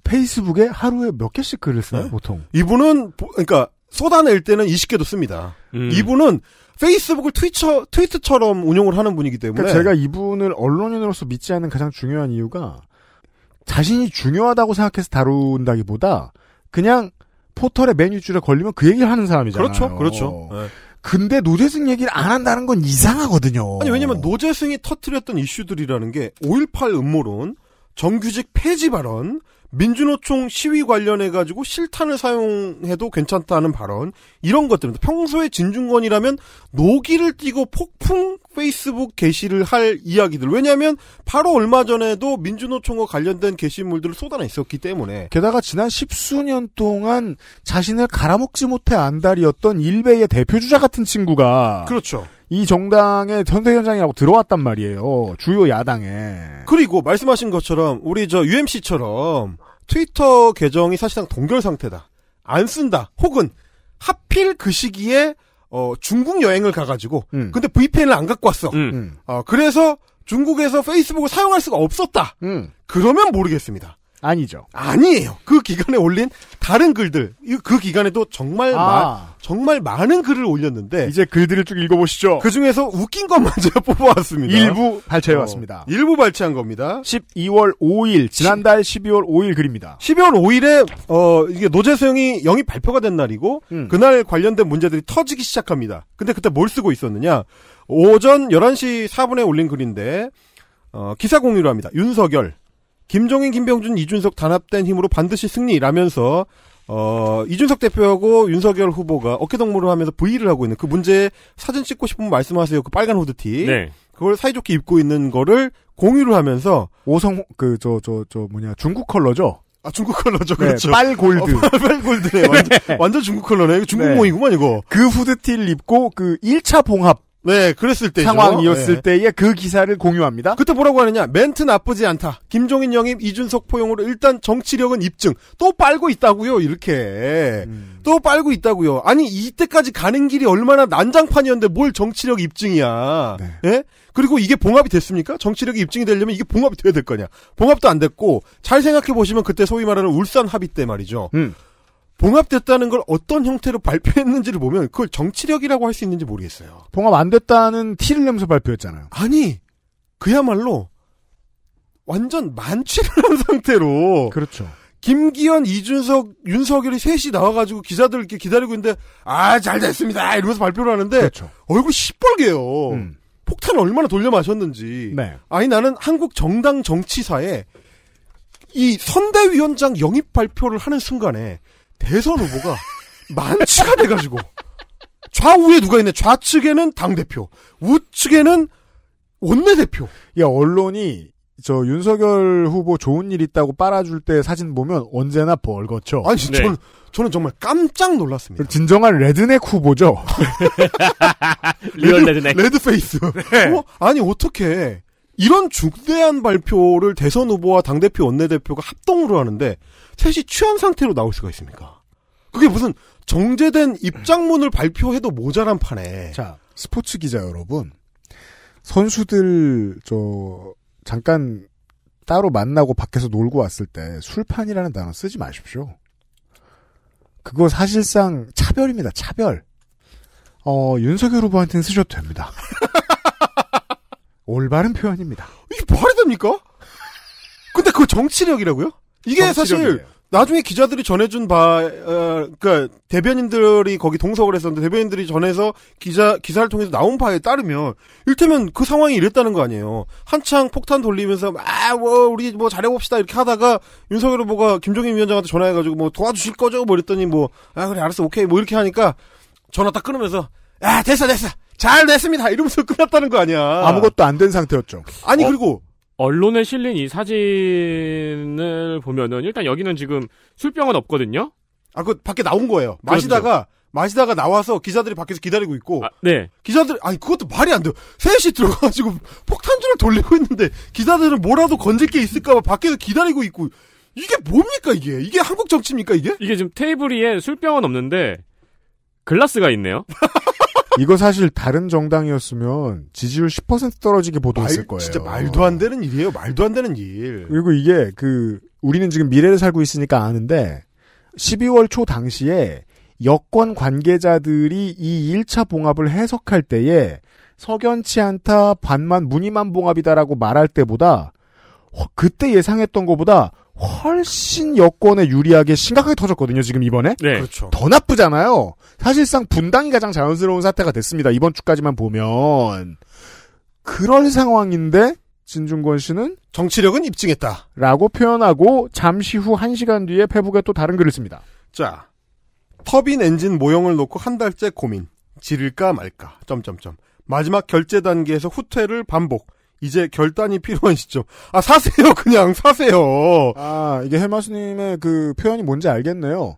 페이스북에 하루에 몇 개씩 글을 써요 네. 보통. 이분은 그러니까 쏟아낼 때는 20개도 씁니다. 음. 이분은 페이스북을 트위처, 트위터처럼 운영을 하는 분이기 때문에. 그러니까 제가 이분을 언론인으로서 믿지 않는 가장 중요한 이유가 자신이 중요하다고 생각해서 다룬다기보다 그냥 포털의 메뉴줄에 걸리면 그 얘기를 하는 사람이잖아요. 그렇죠, 그렇죠. 어. 네. 근데 노재승 얘기를 안 한다는 건 이상하거든요. 아니 왜냐면 노재승이 터뜨렸던 이슈들이라는 게 5.18 음모론, 정규직 폐지 발언, 민주노총 시위 관련해 가지고 실탄을 사용해도 괜찮다는 발언 이런 것들입니다. 평소에 진중권이라면 노기를 띄고 폭풍 페이스북 게시를 할 이야기들. 왜냐하면 바로 얼마 전에도 민주노총과 관련된 게시물들을 쏟아냈었기 때문에. 게다가 지난 십수년 동안 자신을 갈아먹지 못해 안달이었던 일베의 대표주자 같은 친구가. 그렇죠. 이 정당의 현대현장이라고 들어왔단 말이에요. 주요 야당에. 그리고 말씀하신 것처럼 우리 저 UMC처럼 트위터 계정이 사실상 동결 상태다. 안 쓴다. 혹은 하필 그 시기에 어, 중국 여행을 가가지고, 음. 근데 VPN을 안 갖고 왔어. 음. 어, 그래서 중국에서 페이스북을 사용할 수가 없었다. 음. 그러면 모르겠습니다. 아니죠. 아니에요. 그 기간에 올린 다른 글들. 그 기간에도 정말 아. 마, 정말 많은 글을 올렸는데 이제 글들을 쭉 읽어보시죠. 그 중에서 웃긴 것만 제가 뽑아왔습니다. 일부 발췌해왔습니다. 어, 일부 발췌한 겁니다. 12월 5일 지난달 12월 5일 글입니다. 12월 5일에 어 이게 노재수영이 영입 발표가 된 날이고 음. 그날 관련된 문제들이 터지기 시작합니다. 근데 그때 뭘 쓰고 있었느냐? 오전 11시 4분에 올린 글인데 어, 기사 공유를 합니다. 윤석열 김종인, 김병준, 이준석 단합된 힘으로 반드시 승리라면서 어, 이준석 대표하고 윤석열 후보가 어깨동무를 하면서 브이를 하고 있는 그 문제 사진 찍고 싶으면 말씀하세요. 그 빨간 후드티. 네. 그걸 사이좋게 입고 있는 거를 공유를 하면서 오성 그 저저저 뭐냐 중국 컬러죠. 아 중국 컬러죠. 네, 그렇죠. 빨 골드. 어, 빨 골드네. 완전, 네. 완전 중국 컬러네. 중국 네. 모이구만 이거. 그 후드티를 입고 그 1차 봉합 네, 그랬을 때 상황이었을 네. 때의 그 기사를 공유합니다. 그때 뭐라고 하느냐? 멘트 나쁘지 않다. 김종인 영입 이준석 포용으로 일단 정치력은 입증. 또 빨고 있다고요. 이렇게 음. 또 빨고 있다고요. 아니 이때까지 가는 길이 얼마나 난장판이었는데 뭘 정치력 입증이야? 네. 예? 그리고 이게 봉합이 됐습니까? 정치력이 입증이 되려면 이게 봉합이 돼야 될 거냐? 봉합도 안 됐고 잘 생각해 보시면 그때 소위 말하는 울산 합의 때 말이죠. 음. 봉합됐다는 걸 어떤 형태로 발표했는지를 보면 그걸 정치력이라고 할 수 있는지 모르겠어요. 봉합 안 됐다는 티를 내면서 발표했잖아요. 아니, 그야말로 완전 만취를 한 상태로. 그렇죠. 김기현, 이준석, 윤석열이 셋이 나와가지고 기자들 이렇게 기다리고 있는데, 아, 잘 됐습니다! 이러면서 발표를 하는데, 그렇죠. 얼굴 시뻘개요. 음. 폭탄을 얼마나 돌려 마셨는지. 네. 아니, 나는 한국 정당 정치사에 이 선대위원장 영입 발표를 하는 순간에 대선 후보가 만취가 돼가지고 좌우에 누가 있네 좌측에는 당 대표 우측에는 원내 대표 야 언론이 저 윤석열 후보 좋은 일 있다고 빨아줄 때 사진 보면 언제나 벌거쳐 아니 네. 저는 저는 정말 깜짝 놀랐습니다 진정한 레드넥 후보죠 리얼 레드, 레드넥 레드 페이스 네. 어? 아니 어떻게 이런 중대한 발표를 대선 후보와 당대표 원내대표가 합동으로 하는데 셋이 취한 상태로 나올 수가 있습니까? 그게 무슨 정제된 입장문을 발표해도 모자란 판에. 자, 스포츠 기자 여러분. 선수들, 저, 잠깐 따로 만나고 밖에서 놀고 왔을 때 술판이라는 단어 쓰지 마십시오. 그거 사실상 차별입니다, 차별. 어, 윤석열 후보한테는 쓰셔도 됩니다. 올바른 표현입니다. 이게 말이 됩니까? 근데 그거 정치력이라고요? 이게 사실 나중에 기자들이 전해준 바, 어, 그니까, 대변인들이 거기 동석을 했었는데, 대변인들이 전해서 기자, 기사를 통해서 나온 바에 따르면, 일테면 그 상황이 이랬다는 거 아니에요. 한창 폭탄 돌리면서, 아, 뭐, 우리 뭐 잘해봅시다, 이렇게 하다가, 윤석열 후보가 김종인 위원장한테 전화해가지고, 뭐, 도와주실 거죠? 뭐 이랬더니, 뭐, 아, 그래, 알았어, 오케이, 뭐, 이렇게 하니까, 전화 딱 끊으면서, 아, 됐어, 됐어! 잘 냈습니다. 이러면서 끝났다는 거 아니야. 아무것도 안 된 상태였죠. 아니 어? 그리고 언론에 실린 이 사진을 보면은 일단 여기는 지금 술병은 없거든요. 아그 밖에 나온 거예요. 마시다가 그렇죠. 마시다가 나와서 기자들이 밖에서 기다리고 있고 아, 네. 기자들 아니 그것도 말이 안돼 셋이 들어가가지고 폭탄주를 돌리고 있는데 기자들은 뭐라도 건질 게 있을까봐 밖에서 기다리고 있고 이게 뭡니까 이게 이게 한국 정치입니까 이게? 이게 지금 테이블 위에 술병은 없는데 글라스가 있네요. 이거 사실 다른 정당이었으면 지지율 10% 떨어지게 보도했을 거예요. 진짜 말도 안 되는 일이에요. 말도 안 되는 일. 그리고 이게 그 우리는 지금 미래를 살고 있으니까 아는데 12월 초 당시에 여권 관계자들이 이 1차 봉합을 해석할 때에 석연치 않다 반만 무늬만 봉합이다라고 말할 때보다 그때 예상했던 것보다 훨씬 여권에 유리하게 심각하게 터졌거든요. 지금 이번에 네. 그렇죠. 더 나쁘잖아요. 사실상 분당이 가장 자연스러운 사태가 됐습니다. 이번 주까지만 보면 그럴 상황인데 진중권 씨는 정치력은 입증했다. 라고 표현하고 잠시 후 1시간 뒤에 페북에 또 다른 글을 씁니다. 자, 터빈 엔진 모형을 놓고 한 달째 고민. 지를까 말까. 점점점. 마지막 결제 단계에서 후퇴를 반복. 이제 결단이 필요한 시점. 아 사세요 그냥 사세요. 아 이게 해마수님의 그 표현이 뭔지 알겠네요.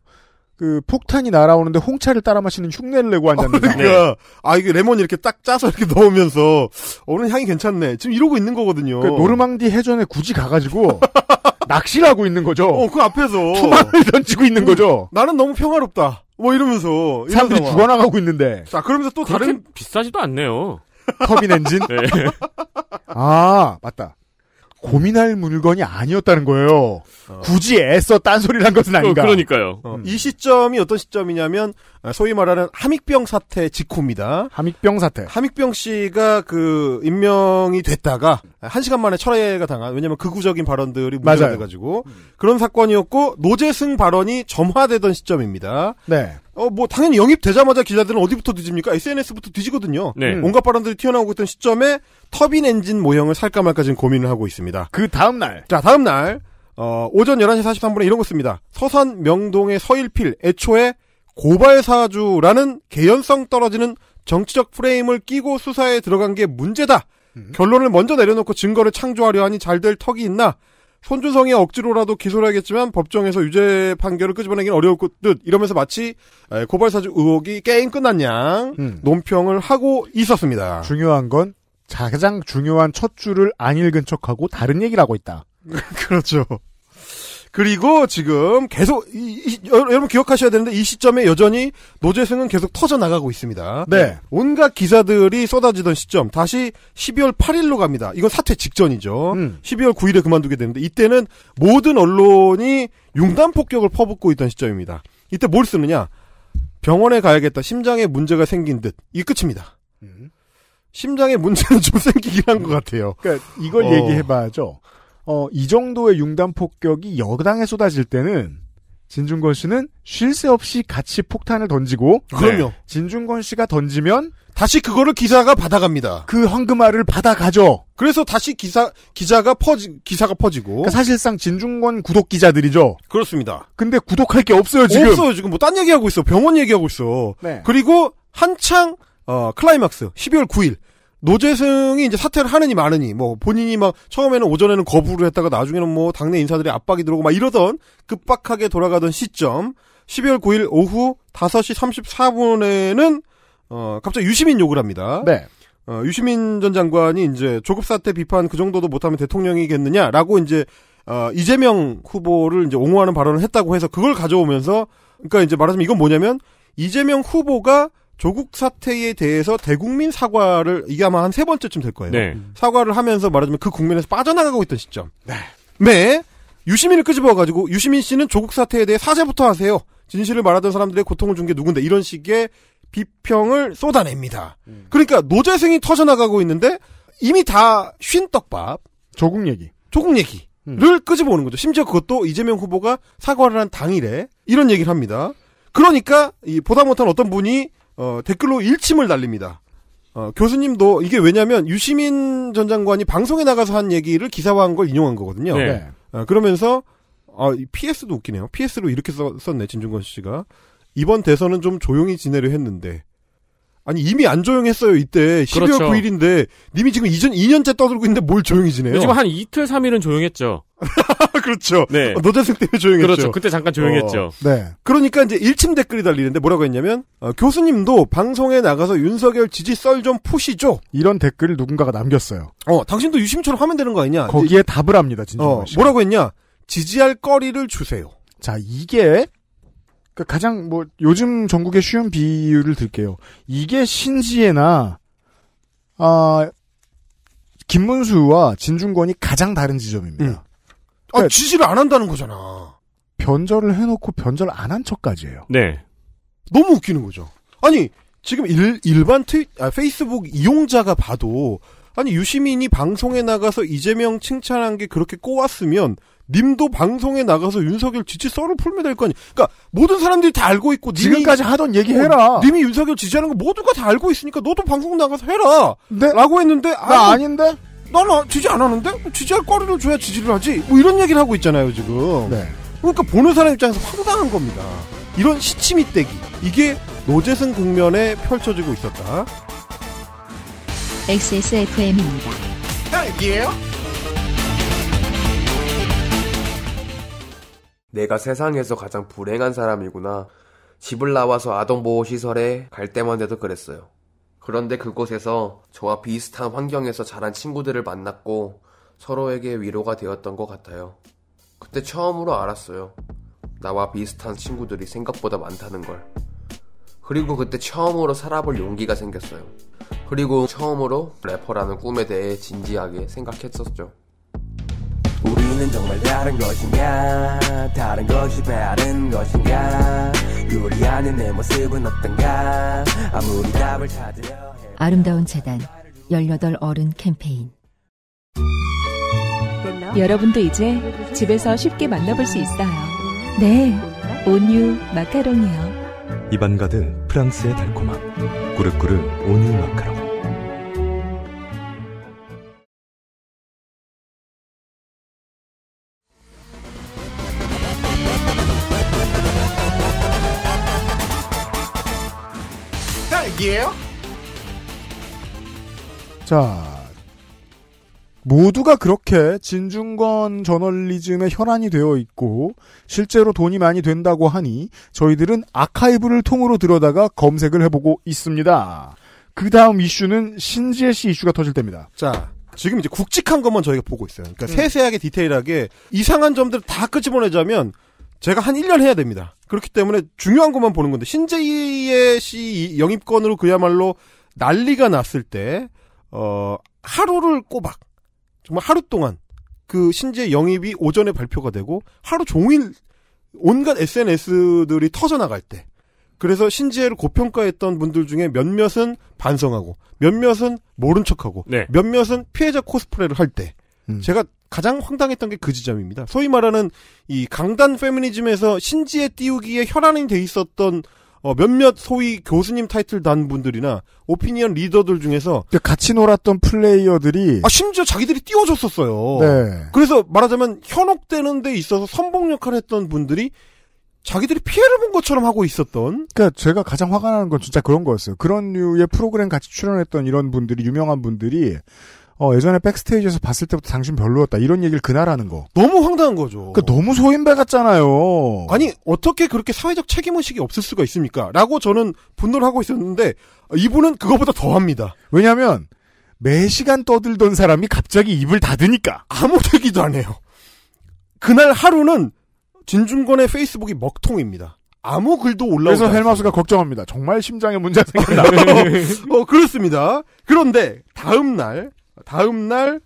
그 폭탄이 날아오는데 홍차를 따라 마시는 흉내를 내고 아, 앉았는데. 그러니까 네. 아 이게 레몬 이렇게 딱 짜서 이렇게 넣으면서 오늘 어, 향이 괜찮네. 지금 이러고 있는 거거든요. 그 노르망디 해전에 굳이 가가지고 낚시를 하고 있는 거죠. 어그 앞에서 투망을 던지고 있는 음, 거죠. 나는 너무 평화롭다. 뭐 이러면서 사람들이 죽어나가고 있는데. 자 그러면서 또 다른 비싸지도 않네요. 터빈 엔진? 네. 아, 맞다. 고민할 물건이 아니었다는 거예요. 어. 굳이 애써 딴소리를 한 것은 아닌가. 어, 그러니까요. 어. 음. 이 시점이 어떤 시점이냐면 아, 소위 말하는 함익병 사태 직후입니다. 함익병 사태. 함익병 씨가 그 임명이 됐다가 한 시간 만에 철회가 당한 왜냐면 극우적인 발언들이 문제가 돼가지고 음. 그런 사건이었고 노재승 발언이 점화되던 시점입니다. 네. 어, 뭐, 당연히 영입되자마자 기자들은 어디부터 뒤집니까? SNS부터 뒤지거든요. 네. 음. 온갖 발언들이 튀어나오고 있던 시점에 터빈 엔진 모형을 살까 말까 지금 고민을 하고 있습니다. 그 다음날. 자, 다음날, 어, 오전 11시 43분에 이런 거 씁니다. 서산 명동의 서일필, 애초에 고발사주라는 개연성 떨어지는 정치적 프레임을 끼고 수사에 들어간 게 문제다. 음. 결론을 먼저 내려놓고 증거를 창조하려 하니 잘 될 턱이 있나? 손주성이 억지로라도 기소를 하겠지만 법정에서 유죄 판결을 끄집어내긴 어려울 듯 이러면서 마치 고발사주 의혹이 게임 끝났냐 음. 논평을 하고 있었습니다. 중요한 건 가장 중요한 첫 줄을 안 읽은 척하고 다른 얘기를 하고 있다. 그렇죠. 그리고 지금 계속 이, 이, 여러분 기억하셔야 되는데 이 시점에 여전히 노재승은 계속 터져 나가고 있습니다. 네. 온갖 기사들이 쏟아지던 시점 다시 12월 8일로 갑니다. 이건 사퇴 직전이죠. 음. 12월 9일에 그만두게 되는데 이때는 모든 언론이 융단 폭격을 퍼붓고 있던 시점입니다. 이때 뭘 쓰느냐? 병원에 가야겠다. 심장에 문제가 생긴 듯. 이 끝입니다. 음. 심장에 문제는 좀 생기긴 한 것 같아요. 그러니까 이걸 어... 얘기해봐야죠. 어, 이 정도의 융단 폭격이 여당에 쏟아질 때는 진중권 씨는 쉴 새 없이 같이 폭탄을 던지고 그럼요. 네, 진중권 씨가 던지면 다시 그거를 기사가 받아갑니다. 그 황금알을 받아가죠. 그래서 다시 기사 기자가 퍼지 기사가 퍼지고 그러니까 사실상 진중권 구독 기자들이죠. 그렇습니다. 근데 구독할 게 없어요 지금. 없어요 지금 뭐딴 얘기하고 있어 병원 얘기하고 있어. 네. 그리고 한창 어, 클라이막스 12월 9일 노재승이 이제 사퇴를 하느니 마느니 뭐 본인이 막 처음에는 오전에는 거부를 했다가 나중에는 뭐 당내 인사들의 압박이 들어오고 막 이러던 급박하게 돌아가던 시점 12월 9일 오후 5시 34분에는 어 갑자기 유시민 욕을 합니다. 네. 어, 유시민 전 장관이 이제 조급 사태 비판 그 정도도 못하면 대통령이겠느냐라고 이제 어, 이재명 후보를 이제 옹호하는 발언을 했다고 해서 그걸 가져오면서 그러니까 이제 말하자면 이건 뭐냐면 이재명 후보가 조국 사태에 대해서 대국민 사과를 이게 아마 한 세 번째쯤 될 거예요. 네. 사과를 하면서 말하자면 그국민에서 빠져나가고 있던 시점. 네. 네. 유시민을 끄집어가지고 유시민 씨는 조국 사태에 대해 사죄부터 하세요. 진실을 말하던 사람들의 고통을 준 게 누군데 이런 식의 비평을 쏟아냅니다. 음. 그러니까 노재생이 터져나가고 있는데 이미 다쉰 떡밥 조국 얘기 조국 얘기를 음. 끄집어오는 거죠. 심지어 그것도 이재명 후보가 사과를 한 당일에 이런 얘기를 합니다. 그러니까 이 보다 못한 어떤 분이 어, 댓글로 일침을 날립니다. 어, 교수님도 이게 왜냐하면 유시민 전 장관이 방송에 나가서 한 얘기를 기사화한 걸 인용한 거거든요. 네. 어, 그러면서 아, PS도 웃기네요. PS로 이렇게 써, 썼네 진중권 씨가 이번 대선은 좀 조용히 지내려 했는데 아니 이미 안 조용했어요 이때 12월 그렇죠. 9일인데 님이 지금 이전 2년째 떠들고 있는데 뭘 조용히 지내요? 지금 한 이틀 3일은 조용했죠. 그렇죠. 네. 어, 노재생 때문에 조용했죠. 그렇죠. 그때 잠깐 조용했죠. 어, 네. 그러니까 이제 1층 댓글이 달리는데 뭐라고 했냐면 어, 교수님도 방송에 나가서 윤석열 지지 썰 좀 푸시죠. 이런 댓글을 누군가가 남겼어요. 어, 당신도 유심처럼 하면 되는 거 아니냐. 거기에 이제, 답을 합니다. 진짜. 어, 뭐라고 했냐? 지지할 거리를 주세요. 자, 이게 그러니까 가장 뭐 요즘 전국의 쉬운 비유를 들게요. 이게 신지혜나 아 김문수와 진중권이 가장 다른 지점입니다. 음. 아, 그러지를안 그러니까 한다는 거잖아. 변절을 해놓고 변절 안 한 척까지예요. 네. 너무 웃기는 거죠. 아니 지금 일, 일반 트 아, 페이스북 이용자가 봐도 아니 유시민이 방송에 나가서 이재명 칭찬한 게 그렇게 꼬았으면 님도 방송에 나가서 윤석열 지지 썰을 풀면 될 거 아니. 그러니까 모든 사람들이 다 알고 있고 님이, 지금까지 하던 얘기 어, 해라. 님이 윤석열 지지하는 거 모두가 다 알고 있으니까 너도 방송 나가서 해라. 네? 라고 했는데 나 아니, 아닌데 나는 지지 안 하는데 지지할 거리를 줘야 지지를 하지 뭐 이런 얘기를 하고 있잖아요 지금 네. 그러니까 보는 사람 입장에서 황당한 겁니다 이런 시치미떼기 이게 노재승 국면에 펼쳐지고 있었다 XSFM입니다 딸기예요? 내가 세상에서 가장 불행한 사람이구나 집을 나와서 아동보호시설에 갈 때만 해도 그랬어요 그런데 그곳에서 저와 비슷한 환경에서 자란 친구들을 만났고 서로에게 위로가 되었던 것 같아요. 그때 처음으로 알았어요. 나와 비슷한 친구들이 생각보다 많다는 걸. 그리고 그때 처음으로 살아볼 용기가 생겼어요. 그리고 처음으로 래퍼라는 꿈에 대해 진지하게 생각했었죠. 우리는 정말 다른 것인가 다른 것이 바른 것인가 요리하는 내 모습은 어떤가 아무리 답을 찾으려 아름다운 재단 18 어른 캠페인 여러분도 이제 집에서 쉽게 만나볼 수 있어요 네 온유 마카롱이요 입안 가득 프랑스의 달콤함 꾸르꾸르 온유 마카롱 자, 모두가 그렇게 진중권 저널리즘의 혈안이 되어 있고 실제로 돈이 많이 된다고 하니 저희들은 아카이브를 통으로 들여다가 검색을 해보고 있습니다. 그 다음 이슈는 신지혜 씨 이슈가 터질 때입니다. 자, 지금 이제 굵직한 것만 저희가 보고 있어요. 그러니까 음. 세세하게 디테일하게 이상한 점들을 다 끄집어내자면 제가 한 1년 해야 됩니다. 그렇기 때문에 중요한 것만 보는 건데 신재희의 씨 영입권으로 그야말로 난리가 났을 때 어, 하루를 꼬박 정말 하루 동안 그 신재 영입이 오전에 발표가 되고 하루 종일 온갖 SNS들이 터져 나갈 때 그래서 신지혜를 고평가했던 분들 중에 몇몇은 반성하고 몇몇은 모른 척하고 네. 몇몇은 피해자 코스프레를 할때 음. 제가 가장 황당했던 게 그 지점입니다. 소위 말하는 이 강단 페미니즘에서 신지혜 띄우기에 혈안이 돼 있었던 어, 몇몇 소위 교수님 타이틀 단 분들이나 오피니언 리더들 중에서 같이 놀았던 플레이어들이 아 심지어 자기들이 띄워줬었어요. 네. 그래서 말하자면 현혹되는 데 있어서 선봉 역할을 했던 분들이 자기들이 피해를 본 것처럼 하고 있었던. 그러니까 제가 가장 화가 나는 건 진짜 그런 거였어요. 그런 류의 프로그램 같이 출연했던 이런 분들이 유명한 분들이 어, 예전에 백스테이지에서 봤을 때부터 당신 별로였다. 이런 얘기를 그날 하는 거. 너무 황당한 거죠. 그러니까 너무 소인배 같잖아요. 아니, 어떻게 그렇게 사회적 책임의식이 없을 수가 있습니까? 라고 저는 분노를 하고 있었는데, 이분은 그거보다 더 합니다. 왜냐면, 매 시간 떠들던 사람이 갑자기 입을 닫으니까 아무 얘기도 안 해요. 그날 하루는 진중권의 페이스북이 먹통입니다. 아무 글도 올라오지 그래서 헬마스가 걱정합니다. 정말 심장에 문제가 생겼나. 어, 그렇습니다. 그런데 다음 날 다음 날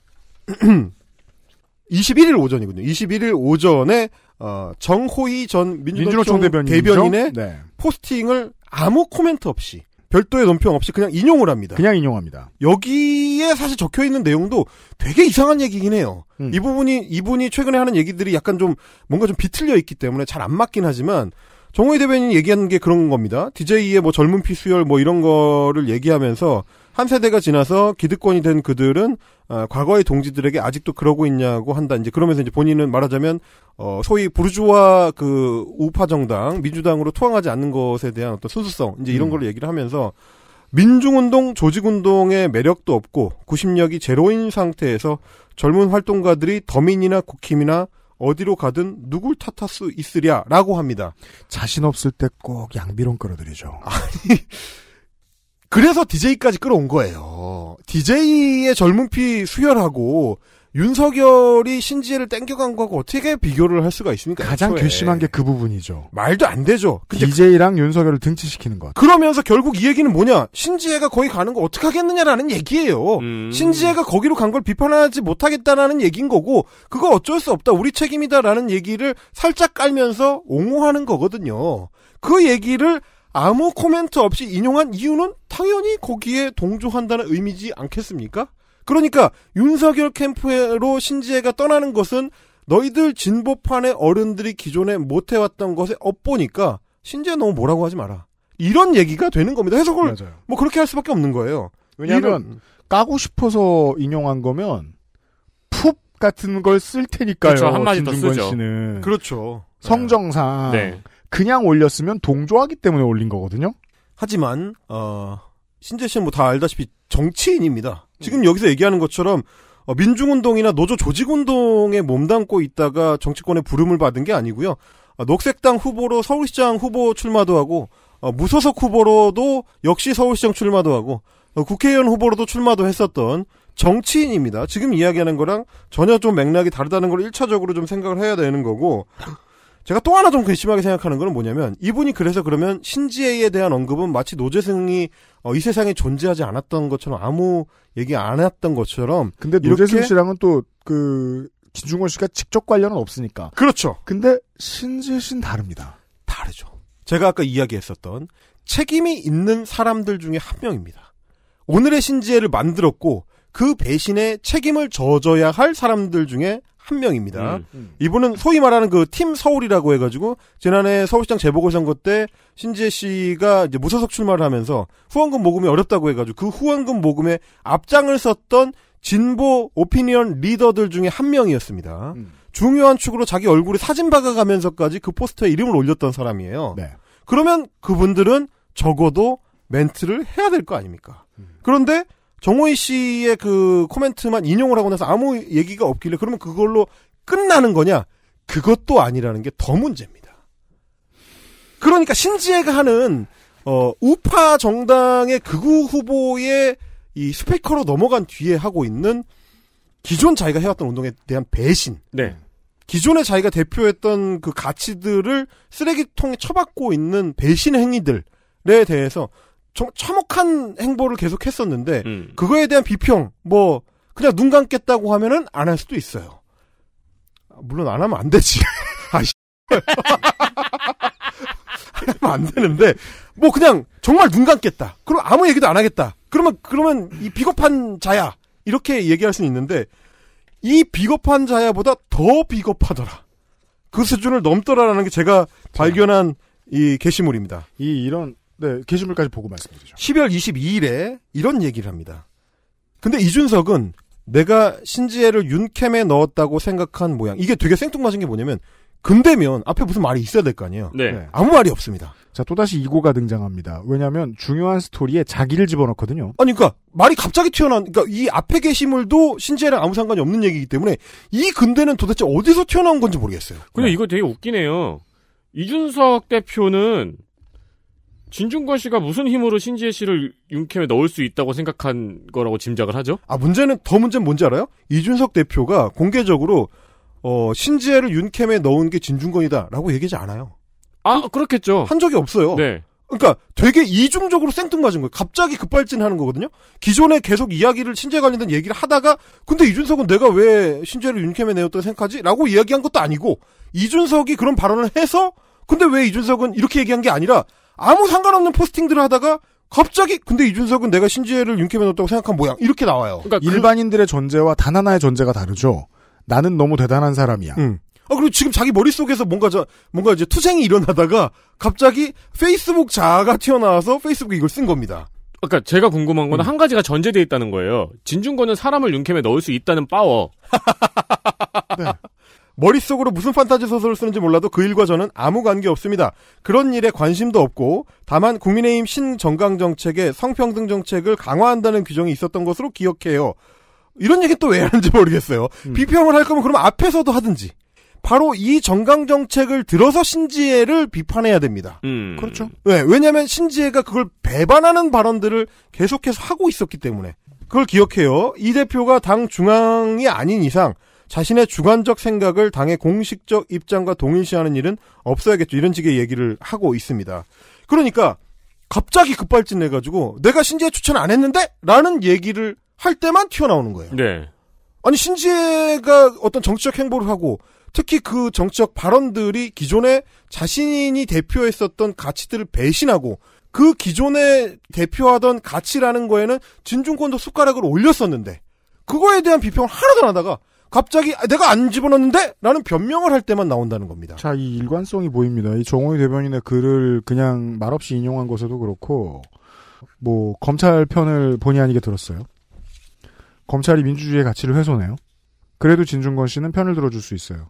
21일 오전이군요. 21일 오전에 어, 정호희 전 민주노총, 대변인 의 네. 포스팅을 아무 코멘트 없이 별도의 논평 없이 그냥 인용을 합니다. 그냥 인용합니다. 여기에 사실 적혀 있는 내용도 되게 이상한 얘기긴 해요. 음. 이 부분이 이분이 최근에 하는 얘기들이 약간 좀 뭔가 좀 비틀려 있기 때문에 잘 안 맞긴 하지만 정호희 대변인이 얘기하는 게 그런 겁니다. DJ의 뭐 젊은 피수열 뭐 이런 거를 얘기하면서 한 세대가 지나서 기득권이 된 그들은 어, 과거의 동지들에게 아직도 그러고 있냐고 한다. 이제 그러면서 이제 본인은 말하자면 어, 소위 부르주아 그 우파 정당 민주당으로 투항하지 않는 것에 대한 어떤 순수성 이제 이런 음. 걸 얘기를 하면서 민중운동, 조직운동의 매력도 없고 구심력이 제로인 상태에서 젊은 활동가들이 더민이나 국힘이나 어디로 가든 누굴 탓할 수 있으랴라고 합니다. 자신 없을 때 꼭 양비론 끌어들이죠. 아니 그래서 DJ까지 끌어온 거예요. DJ의 젊은 피 수혈하고 윤석열이 신지혜를 땡겨간 거하고 어떻게 비교를 할 수가 있습니까? 가장 애초에. 괘씸한 게 그 부분이죠. 말도 안 되죠. 근데 DJ랑 윤석열을 등치시키는 것. 그러면서 결국 이 얘기는 뭐냐? 신지혜가 거기 가는 거 어떻게 하겠느냐라는 얘기예요. 음. 신지혜가 거기로 간 걸 비판하지 못하겠다라는 얘기인 거고 그거 어쩔 수 없다. 우리 책임이다라는 얘기를 살짝 깔면서 옹호하는 거거든요. 그 얘기를 아무 코멘트 없이 인용한 이유는 당연히 거기에 동조한다는 의미지 않겠습니까? 그러니까 윤석열 캠프로 신지혜가 떠나는 것은 너희들 진보판의 어른들이 기존에 못해왔던 것에 업보니까 신지혜 너무 뭐라고 하지 마라. 이런 얘기가 되는 겁니다. 해석을 맞아요. 뭐 그렇게 할 수밖에 없는 거예요. 왜냐하면 까고 싶어서 인용한 거면 푹 같은 걸 쓸 테니까요. 그렇죠. 한마디 더 쓰죠. 씨는. 그렇죠. 성정상 네. 그냥 올렸으면 동조하기 때문에 올린 거거든요. 하지만 어, 신재 씨는 뭐 다 알다시피 정치인입니다. 지금 여기서 얘기하는 것처럼 어, 민중운동이나 노조 조직운동에 몸담고 있다가 정치권에 부름을 받은 게 아니고요. 어, 녹색당 후보로 서울시장 후보 출마도 하고 어, 무소속 후보로도 역시 서울시장 출마도 하고 국회의원 후보로도 출마도 했었던 정치인입니다. 지금 이야기하는 거랑 전혀 좀 맥락이 다르다는 걸 1차적으로 좀 생각을 해야 되는 거고 제가 또 하나 좀 괘씸하게 생각하는 건 뭐냐면 이분이 그래서 그러면 신지혜에 대한 언급은 마치 노재승이 어, 이 세상에 존재하지 않았던 것처럼 아무 얘기 안 했던 것처럼 근데 노재승 씨랑은 또 그 김중원 씨가 직접 관련은 없으니까 그렇죠. 근데 신지혜 씨는 다릅니다. 다르죠. 제가 아까 이야기했었던 책임이 있는 사람들 중에 한 명입니다. 오늘의 신지혜를 만들었고 그 배신에 책임을 져줘야 할 사람들 중에 한 명입니다. 음, 음. 이분은 소위 말하는 그 팀 서울이라고 해가지고 지난해 서울시장 재보궐선거 때 신지혜 씨가 이제 무소속 출마를 하면서 후원금 모금이 어렵다고 해가지고 그 후원금 모금에 앞장을 섰던 진보 오피니언 리더들 중에 한 명이었습니다. 음. 중요한 축으로 자기 얼굴에 사진 박아가면서까지 그 포스터에 이름을 올렸던 사람이에요. 네. 그러면 그분들은 적어도 멘트를 해야 될 거 아닙니까? 음. 그런데 정호희 씨의 그 코멘트만 인용을 하고 나서 아무 얘기가 없길래 그러면 그걸로 끝나는 거냐? 그것도 아니라는 게 더 문제입니다. 그러니까 신지혜가 하는 어, 우파 정당의 극우 후보의 이 스피커로 넘어간 뒤에 하고 있는 기존 자기가 해왔던 운동에 대한 배신. 네. 기존에 자기가 대표했던 그 가치들을 쓰레기통에 처박고 있는 배신 행위들에 대해서 참혹한 행보를 계속 했었는데 음. 그거에 대한 비평 뭐 그냥 눈 감겠다고 하면은 안 할 수도 있어요. 아, 물론 안 하면 안 되지. 아씨. 하면 안 되는데 뭐 그냥 정말 눈 감겠다. 그럼 아무 얘기도 안 하겠다. 그러면 그러면 이 비겁한 자야 이렇게 얘기할 수는 있는데 이 비겁한 자야보다 더 비겁하더라. 그 수준을 넘더라라는 게 제가 발견한 이 게시물입니다. 이 이런 네, 게시물까지 보고 말씀드리죠. 12월 22일에 이런 얘기를 합니다. 근데 이준석은 내가 신지혜를 윤캠에 넣었다고 생각한 모양. 이게 되게 생뚱맞은 게 뭐냐면 근대면 앞에 무슨 말이 있어야 될 거 아니에요. 네. 네. 아무 말이 없습니다. 자, 또다시 이고가 등장합니다. 왜냐하면 중요한 스토리에 자기를 집어넣거든요. 아니, 그러니까 말이 갑자기 튀어나온, 그러니까 이 앞에 게시물도 신지혜랑 아무 상관이 없는 얘기이기 때문에 이 근대는 도대체 어디서 튀어나온 건지 모르겠어요. 근데 네. 이거 되게 웃기네요. 이준석 대표는 진중권 씨가 무슨 힘으로 신지혜 씨를 윤캠에 넣을 수 있다고 생각한 거라고 짐작을 하죠? 아, 문제는, 더 문제는 뭔지 알아요? 이준석 대표가 공개적으로, 어, 신지혜를 윤캠에 넣은 게 진중권이다. 라고 얘기하지 않아요. 아, 그렇겠죠. 한 적이 없어요. 네. 그러니까 되게 이중적으로 생뚱맞은 거예요. 갑자기 급발진하는 거거든요. 기존에 계속 이야기를 신재 관련된 얘기를 하다가 근데 이준석은 내가 왜 신재를 윤캠에 내었다고 생각하지?라고 이야기한 것도 아니고 이준석이 그런 발언을 해서 근데 왜 이준석은 이렇게 얘기한 게 아니라 아무 상관없는 포스팅들을 하다가 갑자기 근데 이준석은 내가 신지혜를 윤캠에 넣었다고 생각한 모양 이렇게 나와요. 그러니까 그 일반인들의 존재와 단 하나의 존재가 다르죠. 나는 너무 대단한 사람이야. 음. 아 그리고 지금 자기 머릿속에서 뭔가 저 뭔가 이제 투쟁이 일어나다가 갑자기 페이스북 자아가 튀어나와서 페이스북에 이걸 쓴 겁니다. 그러니까 제가 궁금한 건한 음. 가지가 전제되어 있다는 거예요. 진중권은 사람을 윤캠에 넣을 수 있다는 파워. 네. 머릿속으로 무슨 판타지 소설을 쓰는지 몰라도 그 일과 저는 아무 관계 없습니다. 그런 일에 관심도 없고 다만 국민의힘 신정강 정책에 성평등 정책을 강화한다는 규정이 있었던 것으로 기억해요. 이런 얘기 또 왜 하는지 모르겠어요. 음. 비평을 할 거면 그럼 앞에서도 하든지. 바로 이 정강 정책을 들어서 신지혜를 비판해야 됩니다. 음. 그렇죠. 네, 왜냐하면 신지혜가 그걸 배반하는 발언들을 계속해서 하고 있었기 때문에 그걸 기억해요. 이 대표가 당 중앙이 아닌 이상 자신의 주관적 생각을 당의 공식적 입장과 동일시하는 일은 없어야겠죠. 이런 식의 얘기를 하고 있습니다. 그러니까 갑자기 급발진해 가지고 내가 신지혜 추천 안 했는데 라는 얘기를 할 때만 튀어나오는 거예요. 네. 아니 신지혜가 어떤 정치적 행보를 하고 특히 그 정치적 발언들이 기존에 자신이 대표했었던 가치들을 배신하고 그 기존에 대표하던 가치라는 거에는 진중권도 숟가락을 올렸었는데 그거에 대한 비평을 하나도 안 하다가 갑자기 아, 내가 안 집어넣는데? 라는 변명을 할 때만 나온다는 겁니다. 자, 이 일관성이 보입니다. 이 정호희 대변인의 글을 그냥 말없이 인용한 것에도 그렇고 뭐 검찰 편을 본의 아니게 들었어요. 검찰이 민주주의의 가치를 훼손해요. 그래도 진중권 씨는 편을 들어줄 수 있어요.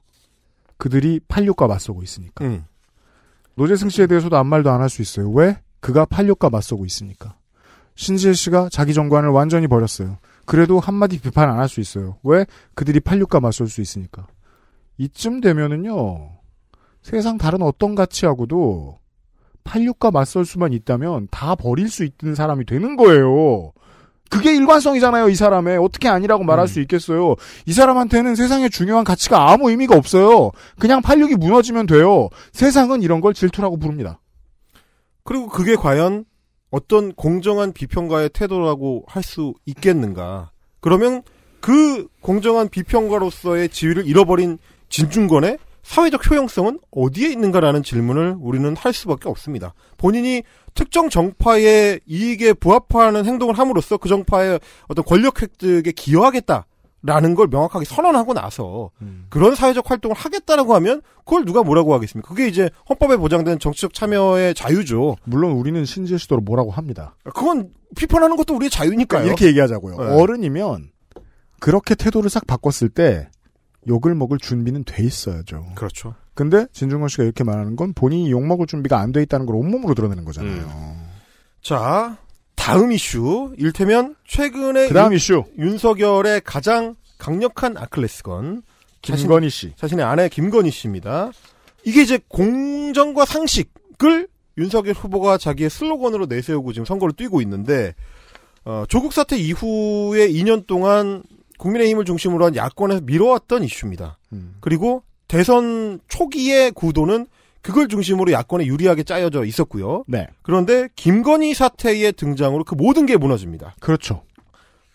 그들이 86과 맞서고 있으니까. 음. 노재승 씨에 대해서도 아무 말도 안 할 수 있어요. 왜? 그가 86과 맞서고 있으니까. 신지혜 씨가 자기 정관을 완전히 버렸어요. 그래도 한마디 비판 안 할 수 있어요. 왜? 그들이 86과 맞설 수 있으니까. 이쯤 되면은요, 세상 다른 어떤 가치하고도 86과 맞설 수만 있다면 다 버릴 수 있는 사람이 되는 거예요. 그게 일관성이잖아요, 이 사람의. 어떻게 아니라고 말할 음. 수 있겠어요. 이 사람한테는 세상에 중요한 가치가 아무 의미가 없어요. 그냥 86이 무너지면 돼요. 세상은 이런 걸 질투라고 부릅니다. 그리고 그게 과연 어떤 공정한 비평가의 태도라고 할 수 있겠는가. 그러면 그 공정한 비평가로서의 지위를 잃어버린 진중권의 사회적 효용성은 어디에 있는가라는 질문을 우리는 할 수밖에 없습니다. 본인이 특정 정파의 이익에 부합하는 행동을 함으로써 그 정파의 어떤 권력 획득에 기여하겠다. 라는 걸 명확하게 선언하고 나서 음. 그런 사회적 활동을 하겠다라고 하면 그걸 누가 뭐라고 하겠습니까? 그게 이제 헌법에 보장된 정치적 참여의 자유죠. 물론 우리는 신지혜 씨도로 뭐라고 합니다. 그건 비판하는 것도 우리의 자유니까요. 이렇게 얘기하자고요. 네. 어른이면 그렇게 태도를 싹 바꿨을 때 욕을 먹을 준비는 돼 있어야죠. 그렇죠. 근데 진중권 씨가 이렇게 말하는 건 본인이 욕 먹을 준비가 안 돼 있다는 걸 온몸으로 드러내는 거잖아요. 음. 자, 다음 이슈 일테면 최근에 그다음 유, 이슈 윤석열의 가장 강력한 아클레스건 김건희 씨 자신의 아내 김건희 씨입니다. 이게 이제 공정과 상식을 윤석열 후보가 자기의 슬로건으로 내세우고 지금 선거를 뛰고 있는데 어, 조국 사태 이후에 2년 동안 국민의힘을 중심으로 한 야권에서 밀어왔던 이슈입니다. 음. 그리고 대선 초기의 구도는 그걸 중심으로 야권에 유리하게 짜여져 있었고요. 네. 그런데 김건희 사태의 등장으로 그 모든 게 무너집니다. 그렇죠.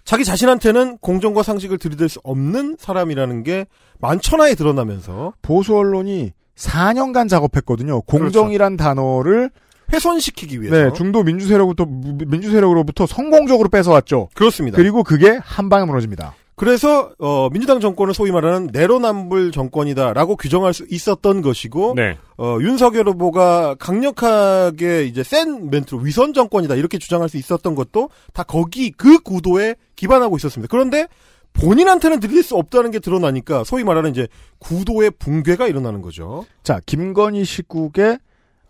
자기 자신한테는 공정과 상식을 들이댈 수 없는 사람이라는 게 만천하에 드러나면서 보수 언론이 4년간 작업했거든요. 그렇죠. 공정이란 그렇죠. 단어를 훼손시키기 위해서 네, 중도 민주 세력부터 민주 세력으로부터 성공적으로 뺏어왔죠. 그렇습니다. 그리고 그게 한 방에 무너집니다. 그래서 어, 민주당 정권을 소위 말하는 내로남불 정권이다라고 규정할 수 있었던 것이고 네. 어, 윤석열 후보가 강력하게 이제 센 멘트로 위선 정권이다 이렇게 주장할 수 있었던 것도 다 거기 그 구도에 기반하고 있었습니다. 그런데 본인한테는 드릴수 없다는 게 드러나니까 소위 말하는 이제 구도의 붕괴가 일어나는 거죠. 자, 김건희 시국의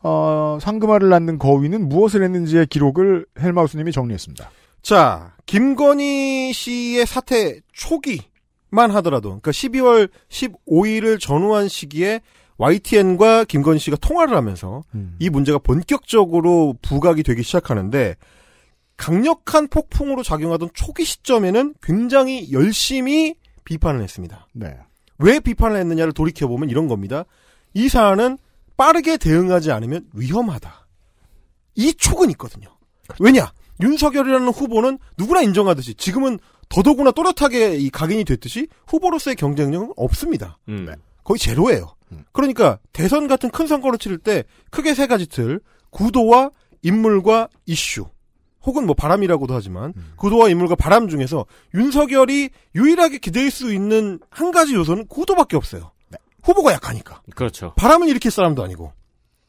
어, 상금화를 낳는 거위는 무엇을 했는지의 기록을 헬마우스님이 정리했습니다. 자, 김건희 씨의 사태 초기만 하더라도, 그러니까 12월 15일을 전후한 시기에 YTN과 김건희 씨가 통화를 하면서 음. 이 문제가 본격적으로 부각이 되기 시작하는데, 강력한 폭풍으로 작용하던 초기 시점에는 굉장히 열심히 비판을 했습니다. 네. 왜 비판을 했느냐를 돌이켜보면 이런 겁니다. 이 사안은 빠르게 대응하지 않으면 위험하다. 이 촉은 있거든요. 그렇죠. 왜냐? 윤석열이라는 후보는 누구나 인정하듯이 지금은 더더구나 또렷하게 이 각인이 됐듯이 후보로서의 경쟁력은 없습니다. 음. 네. 거의 제로예요. 음. 그러니까 대선 같은 큰 선거를 치를 때 크게 세 가지 틀 구도와 인물과 이슈 혹은 뭐 바람이라고도 하지만 음. 구도와 인물과 바람 중에서 윤석열이 유일하게 기댈 수 있는 한 가지 요소는 구도밖에 없어요. 네. 후보가 약하니까. 그렇죠. 바람은 일으킬 사람도 아니고.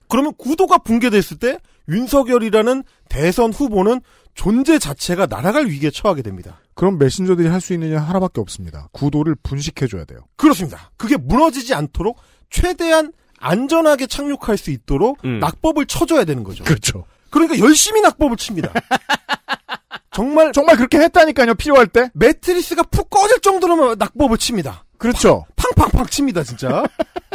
그러면 구도가 붕괴됐을 때 윤석열이라는 대선 후보는 존재 자체가 날아갈 위기에 처하게 됩니다. 그럼 메신저들이 할 수 있는 일 하나밖에 없습니다. 구도를 분식해줘야 돼요. 그렇습니다. 그게 무너지지 않도록 최대한 안전하게 착륙할 수 있도록 음. 낙법을 쳐줘야 되는 거죠. 그렇죠. 그러니까 열심히 낙법을 칩니다. 정말 정말 그렇게 했다니까요. 필요할 때 매트리스가 푹 꺼질 정도로 낙법을 칩니다. 그렇죠. 팡팡팡 칩니다 진짜.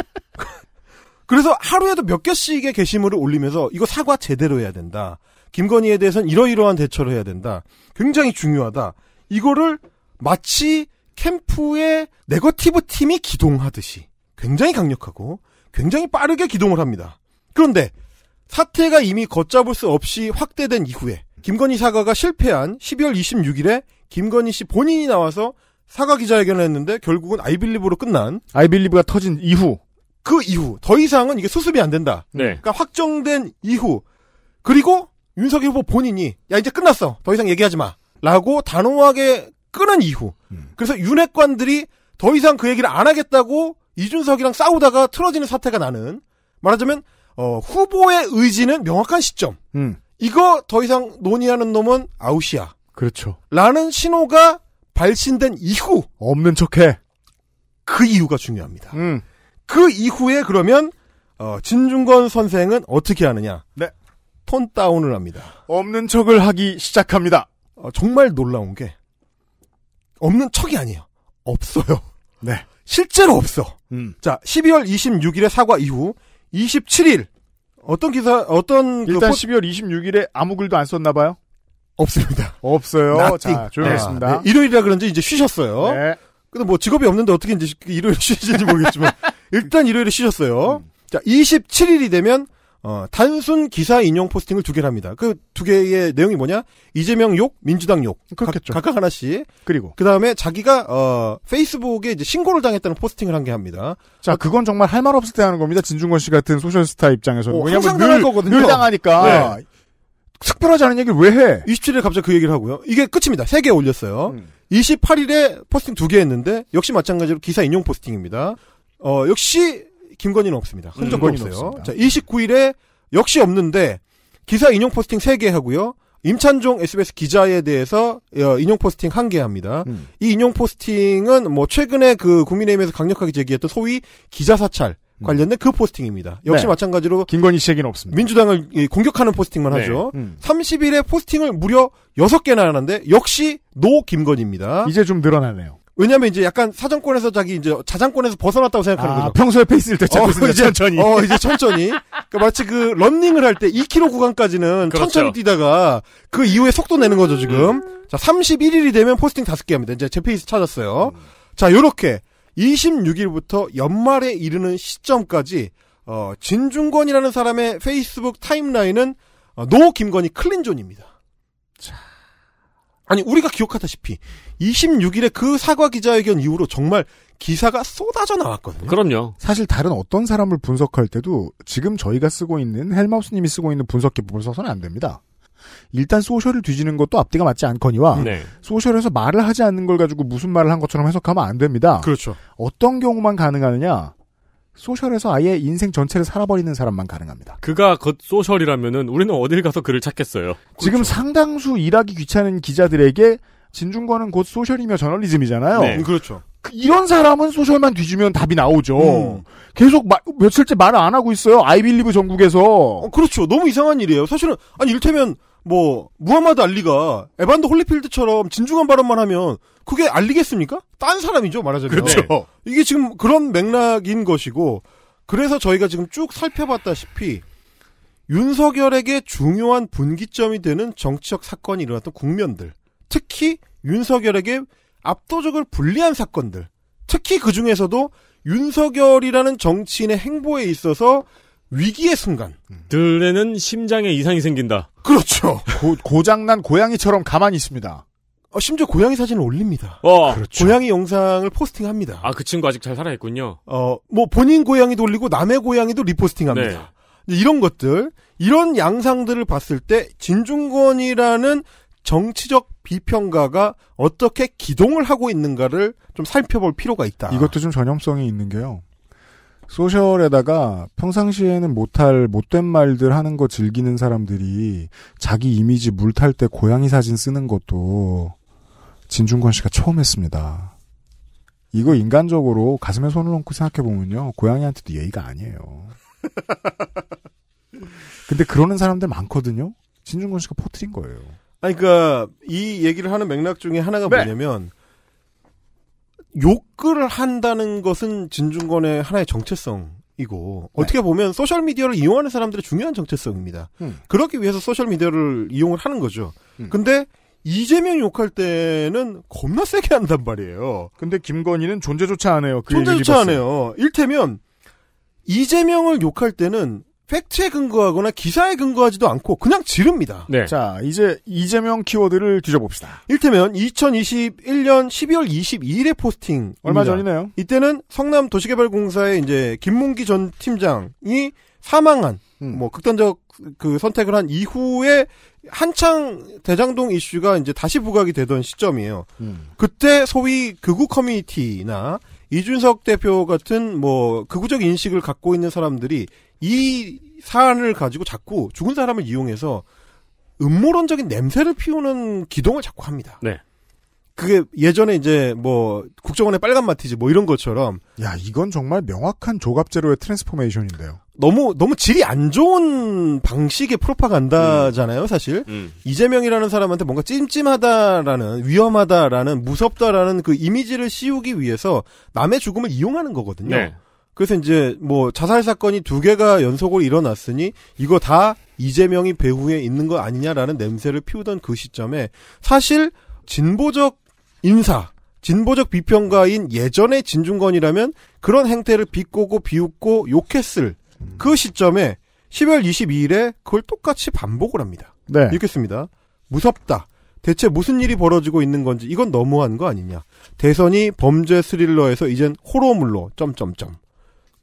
그래서 하루에도 몇 개씩의 게시물을 올리면서 이거 사과 제대로 해야 된다. 김건희에 대해서는 이러이러한 대처를 해야 된다. 굉장히 중요하다. 이거를 마치 캠프의 네거티브 팀이 기동하듯이 굉장히 강력하고 굉장히 빠르게 기동을 합니다. 그런데 사태가 이미 걷잡을 수 없이 확대된 이후에 김건희 사과가 실패한 12월 26일에 김건희 씨 본인이 나와서 사과 기자회견을 했는데 결국은 아이빌리브로 끝난 아이빌리브가 터진 이후 그 이후 더 이상은 이게 수습이 안 된다. 네. 그러니까 확정된 이후 그리고 윤석열 후보 본인이 야 이제 끝났어. 더 이상 얘기하지 마. 라고 단호하게 끊은 이후 음. 그래서 윤핵관들이 더 이상 그 얘기를 안 하겠다고 이준석이랑 싸우다가 틀어지는 사태가 나는 말하자면 어, 후보의 의지는 명확한 시점. 음. 이거 더 이상 논의하는 놈은 아웃이야. 그렇죠. 라는 신호가 발신된 이후 없는 척해. 그 이유가 중요합니다. 음. 그 이후에 그러면 어, 진중권 선생은 어떻게 하느냐? 네. 톤 다운을 합니다. 없는 척을 하기 시작합니다. 어, 정말 놀라운 게 없는 척이 아니에요. 없어요. 네. 실제로 없어. 음. 자, 12월 26일의 사과 이후 27일 어떤 기사 어떤 그 일단 그 포... 12월 26일에 아무 글도 안 썼나 봐요. 없습니다. 없어요. n o 자, 조용했습니다. 네. 네. 일요일이라 그런지 이제 쉬셨어요. 네. 근데 뭐 직업이 없는데 어떻게 이제 일요일 쉬시는지 모르겠지만 일단 일요일에 쉬셨어요. 음. 자, 27일이 되면 어, 단순 기사 인용 포스팅을 두 개를 합니다. 그 두 개의 내용이 뭐냐? 이재명 욕, 민주당 욕. 그렇겠죠. 각, 각 하나씩. 그리고. 그 다음에 자기가, 어, 페이스북에 이제 신고를 당했다는 포스팅을 한 게 합니다. 자, 어, 그건 정말 할 말 없을 때 하는 겁니다. 진중권 씨 같은 소셜스타 입장에서는. 어, 왜냐면 늘, 거거든요. 늘 당하니까. 네. 특별하지 않은 얘기를 왜 해? 27일에 갑자기 그 얘기를 하고요. 이게 끝입니다. 세 개 올렸어요. 음. 28일에 포스팅 두 개 했는데, 역시 마찬가지로 기사 인용 포스팅입니다. 어, 역시 김건희는 없습니다. 흔적도 음, 없어요. 없습니다. 자, 29일에 역시 없는데 기사 인용 포스팅 3개 하고요. 임찬종 SBS 기자에 대해서 어, 인용 포스팅 한 개 합니다. 음. 이 인용 포스팅은 뭐 최근에 그 국민의힘에서 강력하게 제기했던 소위 기자 사찰 음. 관련된 그 포스팅입니다. 역시 네. 마찬가지로 김건희 씨 얘기는 없습니다. 민주당을 예, 공격하는 포스팅만 네. 하죠. 음. 30일에 포스팅을 무려 6개나 하는데 역시 노 김건희입니다. 이제 좀 늘어나네요. 왜냐면 이제 약간 사정권에서 자기 이제 자장권에서 벗어났다고 생각하는 아, 거죠. 평소 옆에 있을 때 잡고 어, 있으 이제, 천천히. 어, 이제 천천히. 그러니까 마치 그 런닝을 할 때 2km 구간까지는 그렇죠. 천천히 뛰다가 그 이후에 속도 내는 거죠, 지금. 음. 자, 31일이 되면 포스팅 5개 합니다. 이제 제 페이스 찾았어요. 음. 자, 요렇게 26일부터 연말에 이르는 시점까지 어, 진중권이라는 사람의 페이스북 타임라인은 어, 노 김건희 클린존입니다. 자. 아니 우리가 기억하다시피 26일에 그 사과 기자회견 이후로 정말 기사가 쏟아져 나왔거든요. 그럼요. 사실 다른 어떤 사람을 분석할 때도 지금 저희가 쓰고 있는 헬마우스님이 쓰고 있는 분석 기법을 써서는 안 됩니다. 일단 소셜을 뒤지는 것도 앞뒤가 맞지 않거니와 네. 소셜에서 말을 하지 않는 걸 가지고 무슨 말을 한 것처럼 해석하면 안 됩니다. 그렇죠. 어떤 경우만 가능하느냐? 소셜에서 아예 인생 전체를 살아버리는 사람만 가능합니다. 그가 겉 소셜이라면은 우리는 어딜 가서 그를 찾겠어요. 지금 그렇죠. 상당수 일하기 귀찮은 기자들에게 진중권은 곧 소셜이며 저널리즘이잖아요. 네, 음, 그렇죠. 그 이런 사람은 소셜만 뒤지면 답이 나오죠. 음. 계속 마, 며칠째 말을 안 하고 있어요. 아이빌리브 전국에서. 어, 그렇죠. 너무 이상한 일이에요. 사실은 아니 일테면 뭐 무하마드 알리가 에반도 홀리필드처럼 진중한 발언만 하면 그게 알리겠습니까? 딴 사람이죠 말하자면. 그렇죠. 네. 이게 지금 그런 맥락인 것이고 그래서 저희가 지금 쭉 살펴봤다시피 윤석열에게 중요한 분기점이 되는 정치적 사건이 일어났던 국면들, 특히 윤석열에게 압도적으로 불리한 사건들, 특히 그 중에서도 윤석열이라는 정치인의 행보에 있어서 위기의 순간들에는 심장에 이상이 생긴다. 그렇죠. 고, 장난 고양이처럼 가만히 있습니다. 어, 심지어 고양이 사진을 올립니다. 어, 그렇죠. 고양이 영상을 포스팅합니다. 아, 그 친구 아직 잘 살아있군요. 어, 뭐 본인 고양이도 올리고 남의 고양이도 리포스팅합니다. 네. 이런 것들, 이런 양상들을 봤을 때 진중권이라는 정치적 비평가가 어떻게 기동을 하고 있는가를 좀 살펴볼 필요가 있다. 이것도 좀 전염성이 있는 게요. 소셜에다가 평상시에는 못할 못된 말들 하는 거 즐기는 사람들이 자기 이미지 물탈 때 고양이 사진 쓰는 것도 진중권 씨가 처음 했습니다. 이거 인간적으로 가슴에 손을 얹고 생각해보면요. 고양이한테도 예의가 아니에요. 근데 그러는 사람들 많거든요. 진중권 씨가 퍼트린 거예요. 아니, 그니까, 이 얘기를 하는 맥락 중에 하나가 네. 뭐냐면, 욕을 한다는 것은 진중권의 하나의 정체성이고 네. 어떻게 보면 소셜 미디어를 이용하는 사람들의 중요한 정체성입니다. 음. 그렇기 위해서 소셜 미디어를 이용을 하는 거죠. 음. 근데 이재명 욕할 때는 겁나 세게 한단 말이에요. 근데 김건희는 존재조차 안 해요. 그 존재조차 안 해요. 일테면 이재명을 욕할 때는 팩트에 근거하거나 기사에 근거하지도 않고 그냥 지릅니다. 네. 자, 이제 이재명 키워드를 뒤져봅시다. 일테면 2021년 12월 22일에 포스팅. 얼마 전이네요. 이때는 성남 도시개발공사의 이제 김문기 전 팀장이 사망한 음. 뭐 극단적 그 선택을 한 이후에 한창 대장동 이슈가 이제 다시 부각이 되던 시점이에요. 음. 그때 소위 극우 커뮤니티나 이준석 대표 같은 뭐 극우적 인식을 갖고 있는 사람들이 이 사안을 가지고 자꾸 죽은 사람을 이용해서 음모론적인 냄새를 피우는 기동을 자꾸 합니다. 네. 그게 예전에 이제 뭐 국정원의 빨간 마티즈 뭐 이런 것처럼 야 이건 정말 명확한 조갑제로의 트랜스포메이션인데요. 너무 너무 질이 안 좋은 방식의 프로파간다잖아요, 음. 사실. 음. 이재명이라는 사람한테 뭔가 찜찜하다라는 위험하다라는 무섭다라는 그 이미지를 씌우기 위해서 남의 죽음을 이용하는 거거든요. 네. 그래서 이제 뭐 자살 사건이 두 개가 연속으로 일어났으니 이거 다 이재명이 배후에 있는 거 아니냐라는 냄새를 피우던 그 시점에 사실 진보적 인사, 진보적 비평가인 예전의 진중권이라면 그런 행태를 비꼬고 비웃고 욕했을 그 시점에 10월 22일에 그걸 똑같이 반복을 합니다. 네. 읽겠습니다. 무섭다. 대체 무슨 일이 벌어지고 있는 건지 이건 너무한 거 아니냐. 대선이 범죄 스릴러에서 이젠 호러물로 점점점.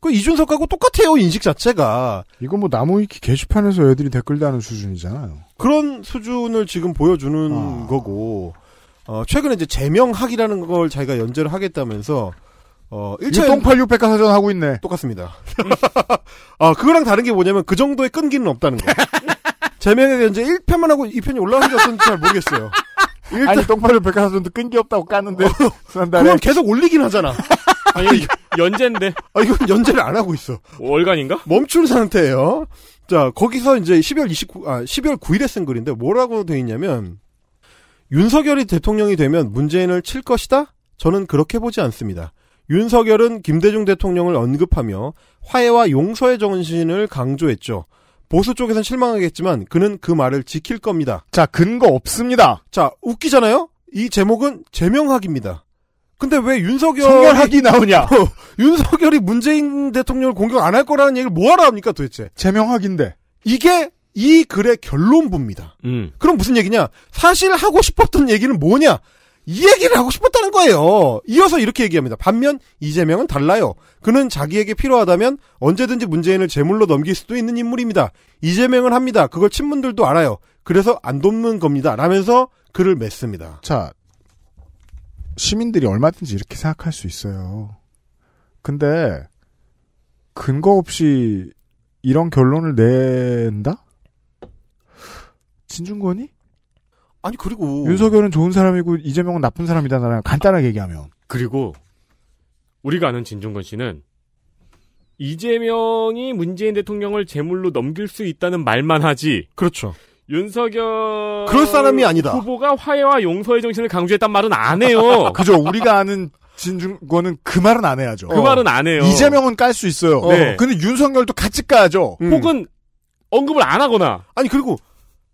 그 이준석하고 똑같아요 인식 자체가. 이거 뭐 나무위키 게시판에서 애들이 댓글 다는 수준이잖아요. 그런 수준을 지금 보여주는 아... 거고 어, 최근에 이제 제명학이라는 걸 자기가 연재를 하겠다면서 어, 1차 608 6백과사전 하고 있네. 똑같습니다. 아, 그거랑 다른 게 뭐냐면 그 정도의 끈기는 없다는 거. 제명에 연재 1편만 하고 2편이 올라온 게 없었는지 잘 모르겠어요. 일단... 아니, 똥파를 백화사전도 끈기 없다고 까는데. 어, 그건 계속 올리긴 하잖아. 아니, 연재인데. 아, 이건 연재를 안 하고 있어. 월간인가? 멈춘 상태예요. 자, 거기서 이제 12월 29, 아, 12월 9일에 쓴 글인데 뭐라고 돼 있냐면, 윤석열이 대통령이 되면 문재인을 칠 것이다? 저는 그렇게 보지 않습니다. 윤석열은 김대중 대통령을 언급하며 화해와 용서의 정신을 강조했죠. 보수 쪽에선 실망하겠지만 그는 그 말을 지킬 겁니다. 자, 근거 없습니다. 자, 웃기잖아요? 이 제목은 제명학입니다. 근데 왜 윤석열이 성결학이 나오냐? 어, 윤석열이 문재인 대통령을 공격 안 할 거라는 얘기를 뭐하러 합니까 도대체? 제명학인데. 이게 이 글의 결론부입니다. 음. 그럼 무슨 얘기냐? 사실 하고 싶었던 얘기는 뭐냐? 이 얘기를 하고 싶었다는 거예요. 이어서 이렇게 얘기합니다. 반면 이재명은 달라요. 그는 자기에게 필요하다면 언제든지 문재인을 제물로 넘길 수도 있는 인물입니다. 이재명은 합니다. 그걸 친문들도 알아요. 그래서 안 돕는 겁니다. 라면서 글을 맺습니다. 자, 시민들이 얼마든지 이렇게 생각할 수 있어요. 근데 근거 없이 이런 결론을 낸다? 진중권이? 아니 그리고 윤석열은 좋은 사람이고 이재명은 나쁜 사람이다 나랑 간단하게 얘기하면 그리고 우리가 아는 진중권 씨는 이재명이 문재인 대통령을 제물로 넘길 수 있다는 말만 하지 그렇죠 윤석열 그럴 사람이 아니다 후보가 화해와 용서의 정신을 강조했단 말은 안 해요 그죠 우리가 아는 진중권은 그 말은 안 해야죠 그 어. 말은 안 해요 이재명은 깔 수 있어요 네. 근데 윤석열도 같이 까죠 야 음. 혹은 언급을 안 하거나 아니 그리고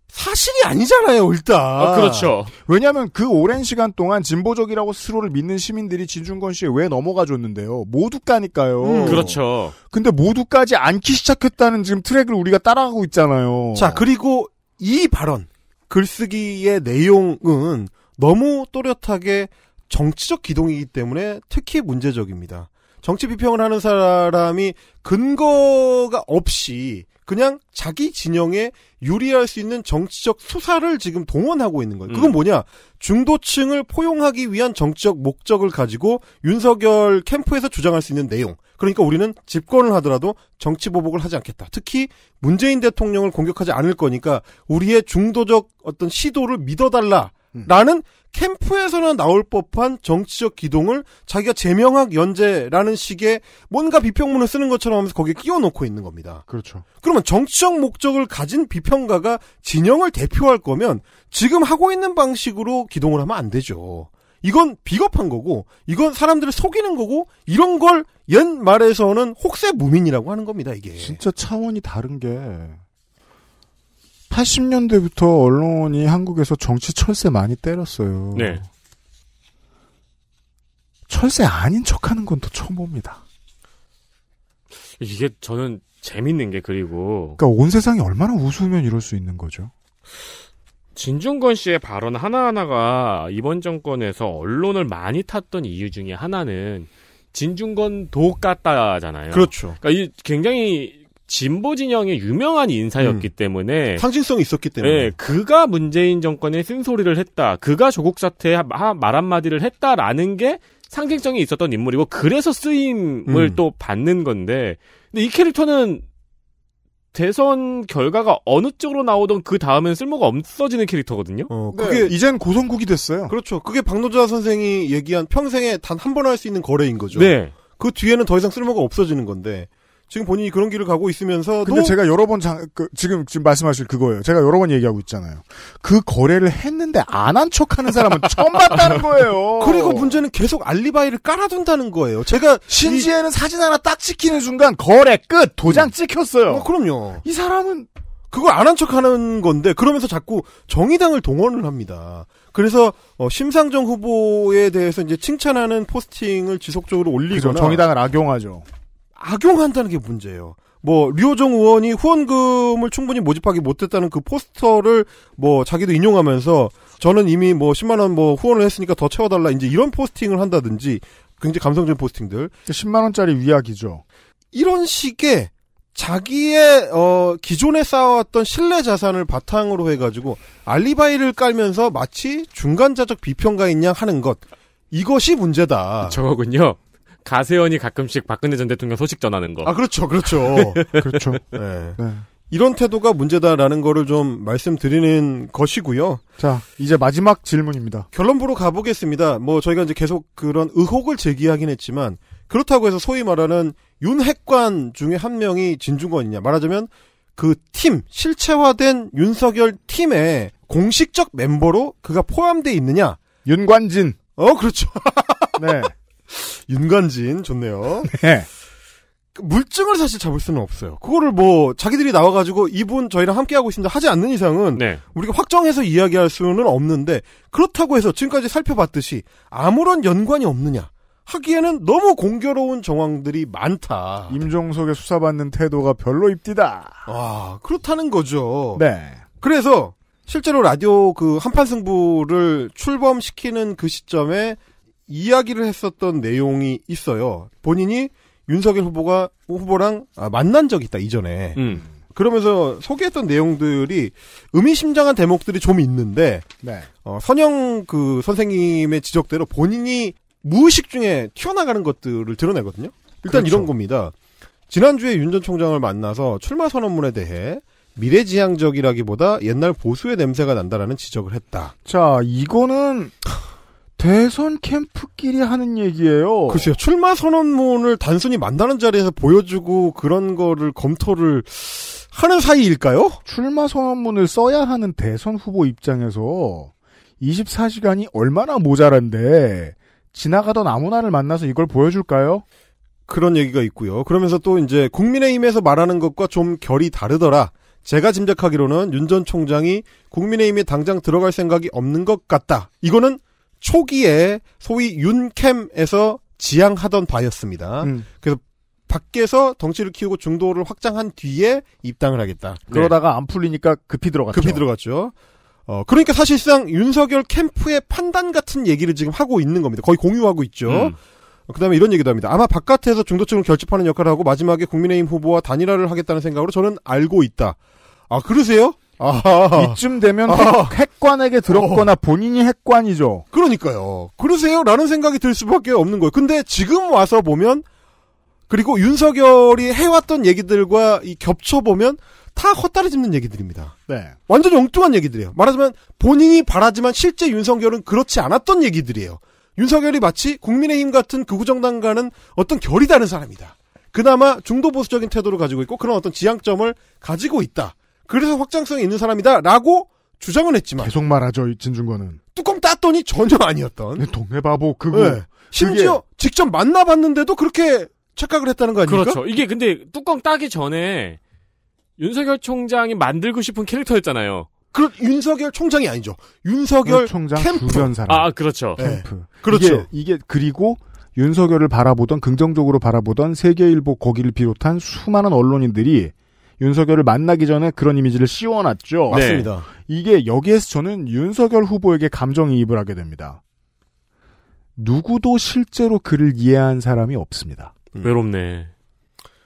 사실이 아니잖아요, 일단. 어, 그렇죠. 왜냐하면 그 오랜 시간 동안 진보적이라고 스스로를 믿는 시민들이 진중권 씨에 왜 넘어가 줬는데요. 모두 까니까요. 음, 그렇죠. 근데 모두 까지 않기 시작했다는 지금 트랙을 우리가 따라가고 있잖아요. 자, 그리고 이 발언, 글쓰기의 내용은 너무 또렷하게 정치적 기동이기 때문에 특히 문제적입니다. 정치 비평을 하는 사람이 근거가 없이 그냥 자기 진영에 유리할 수 있는 정치적 수사를 지금 동원하고 있는 거예요. 그건 음. 뭐냐? 중도층을 포용하기 위한 정치적 목적을 가지고 윤석열 캠프에서 주장할 수 있는 내용. 그러니까 우리는 집권을 하더라도 정치 보복을 하지 않겠다. 특히 문재인 대통령을 공격하지 않을 거니까 우리의 중도적 어떤 시도를 믿어달라. 라는 음. 캠프에서는 나올 법한 정치적 기동을 자기가 제명학 연재라는 식의 뭔가 비평문을 쓰는 것처럼 하면서 거기에 끼워 놓고 있는 겁니다. 그렇죠. 그러면 정치적 목적을 가진 비평가가 진영을 대표할 거면 지금 하고 있는 방식으로 기동을 하면 안 되죠. 이건 비겁한 거고 이건 사람들을 속이는 거고 이런 걸 연말에서는 혹세무민이라고 하는 겁니다, 이게. 진짜 차원이 다른 게 80년대부터 언론이 한국에서 정치 철새 많이 때렸어요. 네. 철새 아닌 척하는 건 또 처음 봅니다. 이게 저는 재밌는 게 그리고 그니까온 세상이 얼마나 우스우면 이럴 수 있는 거죠. 진중권 씨의 발언 하나하나가 이번 정권에서 언론을 많이 탔던 이유 중에 하나는 진중권 독 같다잖아요. 그렇죠. 그러니까 이 굉장히 진보 진영의 유명한 인사였기 음. 때문에 상징성이 있었기 때문에 예, 그가 문재인 정권의 쓴소리를 했다. 그가 조국 사태에 말 한마디를 했다라는 게 상징성이 있었던 인물이고 그래서 쓰임을 음. 또 받는 건데 근데 이 캐릭터는 대선 결과가 어느 쪽으로 나오던 그 다음엔 쓸모가 없어지는 캐릭터거든요. 어, 네. 그게 네. 이젠 고성국이 됐어요. 그렇죠. 그게 박노자 선생이 얘기한 평생에 단 한 번 할 수 있는 거래인 거죠. 네. 그 뒤에는 더 이상 쓸모가 없어지는 건데 지금 본인이 그런 길을 가고 있으면서 근데 제가 여러 번 장, 그, 지금 지금 말씀하실 그거예요. 제가 여러 번 얘기하고 있잖아요. 그 거래를 했는데 안 한 척하는 사람은 처음 봤다는 거예요. 그리고 문제는 계속 알리바이를 깔아둔다는 거예요. 제가 신지에는 이... 사진 하나 딱 찍히는 순간 거래 끝 도장 음. 찍혔어요. 어, 그럼요. 이 사람은 그걸 안 한 척하는 건데 그러면서 자꾸 정의당을 동원을 합니다. 그래서 어, 심상정 후보에 대해서 이제 칭찬하는 포스팅을 지속적으로 올리거나 그죠, 정의당을 악용하죠. 악용한다는 게 문제예요. 뭐 류호정 의원이 후원금을 충분히 모집하기 못했다는 그 포스터를 뭐 자기도 인용하면서 저는 이미 뭐 10만 원 뭐 후원을 했으니까 더 채워달라 이제 이런 포스팅을 한다든지 굉장히 감성적인 포스팅들 10만 그러니까 원짜리 위약이죠. 이런 식의 자기의 어 기존에 쌓아왔던 신뢰 자산을 바탕으로 해가지고 알리바이를 깔면서 마치 중간자적 비평가인 양 하는 것 이것이 문제다. 저거군요. 가세현이 가끔씩 박근혜 전 대통령 소식 전하는 거. 아 그렇죠, 그렇죠, 그렇죠. 네. 네. 이런 태도가 문제다라는 거를 좀 말씀드리는 것이고요. 자, 이제 마지막 질문입니다. 결론부로 가보겠습니다. 뭐 저희가 이제 계속 그런 의혹을 제기하긴 했지만 그렇다고 해서 소위 말하는 윤핵관 중에 한 명이 진중권이냐 말하자면 그 팀 실체화된 윤석열 팀의 공식적 멤버로 그가 포함돼 있느냐? 윤관진. 어, 그렇죠. 네. 윤관진 좋네요. 네. 물증을 사실 잡을 수는 없어요. 그거를 뭐 자기들이 나와가지고 이분 저희랑 함께 하고 있습니다 하지 않는 이상은 네. 우리가 확정해서 이야기할 수는 없는데 그렇다고 해서 지금까지 살펴봤듯이 아무런 연관이 없느냐 하기에는 너무 공교로운 정황들이 많다. 임종석의 수사받는 태도가 별로 입디다. 아 그렇다는 거죠. 네. 그래서 실제로 라디오 그 한판 승부를 출범시키는 그 시점에 이야기를 했었던 내용이 있어요. 본인이 윤석열 후보가 후보랑 아, 만난 적이 있다 이전에. 음. 그러면서 소개했던 내용들이 의미심장한 대목들이 좀 있는데 네. 어, 선영 그 선생님의 지적대로 본인이 무의식 중에 튀어나가는 것들을 드러내거든요. 일단 그렇죠. 이런 겁니다. 지난주에 윤 전 총장을 만나서 출마 선언문에 대해 미래지향적이라기보다 옛날 보수의 냄새가 난다라는 지적을 했다. 자, 이거는 대선 캠프끼리 하는 얘기예요. 글쎄요. 출마 선언문을 단순히 만나는 자리에서 보여주고 그런 거를 검토를 하는 사이일까요? 출마 선언문을 써야 하는 대선 후보 입장에서 24시간이 얼마나 모자란데 지나가던 아무나를 만나서 이걸 보여줄까요? 그런 얘기가 있고요. 그러면서 또 이제 국민의힘에서 말하는 것과 좀 결이 다르더라. 제가 짐작하기로는 윤 전 총장이 국민의힘에 당장 들어갈 생각이 없는 것 같다. 이거는 초기에 소위 윤캠에서 지향하던 바였습니다. 음. 그래서 밖에서 덩치를 키우고 중도를 확장한 뒤에 입당을 하겠다. 네. 그러다가 안 풀리니까 급히 들어갔죠. 급히 들어갔죠. 어, 그러니까 사실상 윤석열 캠프의 판단 같은 얘기를 지금 하고 있는 겁니다. 거의 공유하고 있죠. 음. 그 다음에 이런 얘기도 합니다. 아마 바깥에서 중도층을 결집하는 역할을 하고 마지막에 국민의힘 후보와 단일화를 하겠다는 생각으로 저는 알고 있다. 아, 그러세요? 아하. 이쯤 되면 아 핵, 관에게 들었거나 어. 본인이 핵관이죠. 그러니까요. 그러세요라는 생각이 들 수밖에 없는 거예요. 근데 지금 와서 보면 그리고 윤석열이 해왔던 얘기들과 겹쳐 보면 다 헛다리 짚는 얘기들입니다. 네. 완전 엉뚱한 얘기들이에요. 말하자면 본인이 바라지만 실제 윤석열은 그렇지 않았던 얘기들이에요. 윤석열이 마치 국민의힘 같은 극우정당과는 어떤 결이 다른 사람이다. 그나마 중도 보수적인 태도를 가지고 있고 그런 어떤 지향점을 가지고 있다. 그래서 확장성이 있는 사람이다라고 주장은 했지만 계속 말하죠 진중권은 뚜껑 땄더니 전혀 아니었던 동네 바보 그거 네. 심지어 그게... 직접 만나봤는데도 그렇게 착각을 했다는 거 아닙니까? 그렇죠. 이게 근데 뚜껑 따기 전에 윤석열 총장이 만들고 싶은 캐릭터였잖아요. 그 윤석열 총장이 아니죠. 윤석열 총장 캠프. 주변 사람. 아 그렇죠. 네. 캠프. 네. 그렇죠. 이게, 이게 그리고 윤석열을 바라보던 긍정적으로 바라보던 세계일보 거기를 비롯한 수많은 언론인들이 윤석열을 만나기 전에 그런 이미지를 씌워놨죠. 네. 맞습니다. 네. 이게 여기에서 저는 윤석열 후보에게 감정이입을 하게 됩니다. 누구도 실제로 그를 이해한 사람이 없습니다. 음. 외롭네.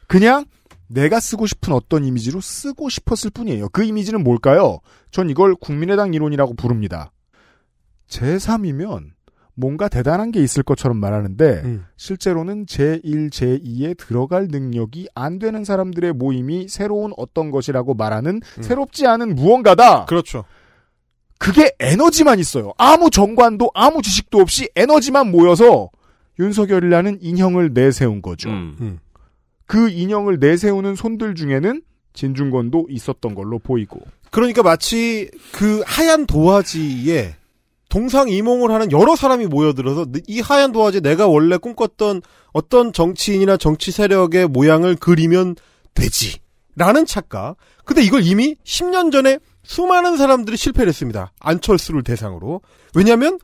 그냥 내가 쓰고 싶은 어떤 이미지로 쓰고 싶었을 뿐이에요. 그 이미지는 뭘까요? 전 이걸 국민의당 이론이라고 부릅니다. 제3이면 뭔가 대단한 게 있을 것처럼 말하는데 음. 실제로는 제1, 제2에 들어갈 능력이 안 되는 사람들의 모임이 새로운 어떤 것이라고 말하는 음. 새롭지 않은 무언가다. 그렇죠. 그게 에너지만 있어요. 아무 정관도 아무 지식도 없이 에너지만 모여서 윤석열이라는 인형을 내세운 거죠. 음. 음. 그 인형을 내세우는 손들 중에는 진중권도 있었던 걸로 보이고. 그러니까 마치 그 하얀 도화지에 동상이몽을 하는 여러 사람이 모여들어서 이 하얀 도화지 내가 원래 꿈꿨던 어떤 정치인이나 정치 세력의 모양을 그리면 되지. 라는 착각. 근데 이걸 이미 10년 전에 수많은 사람들이 실패를 했습니다. 안철수를 대상으로. 왜냐면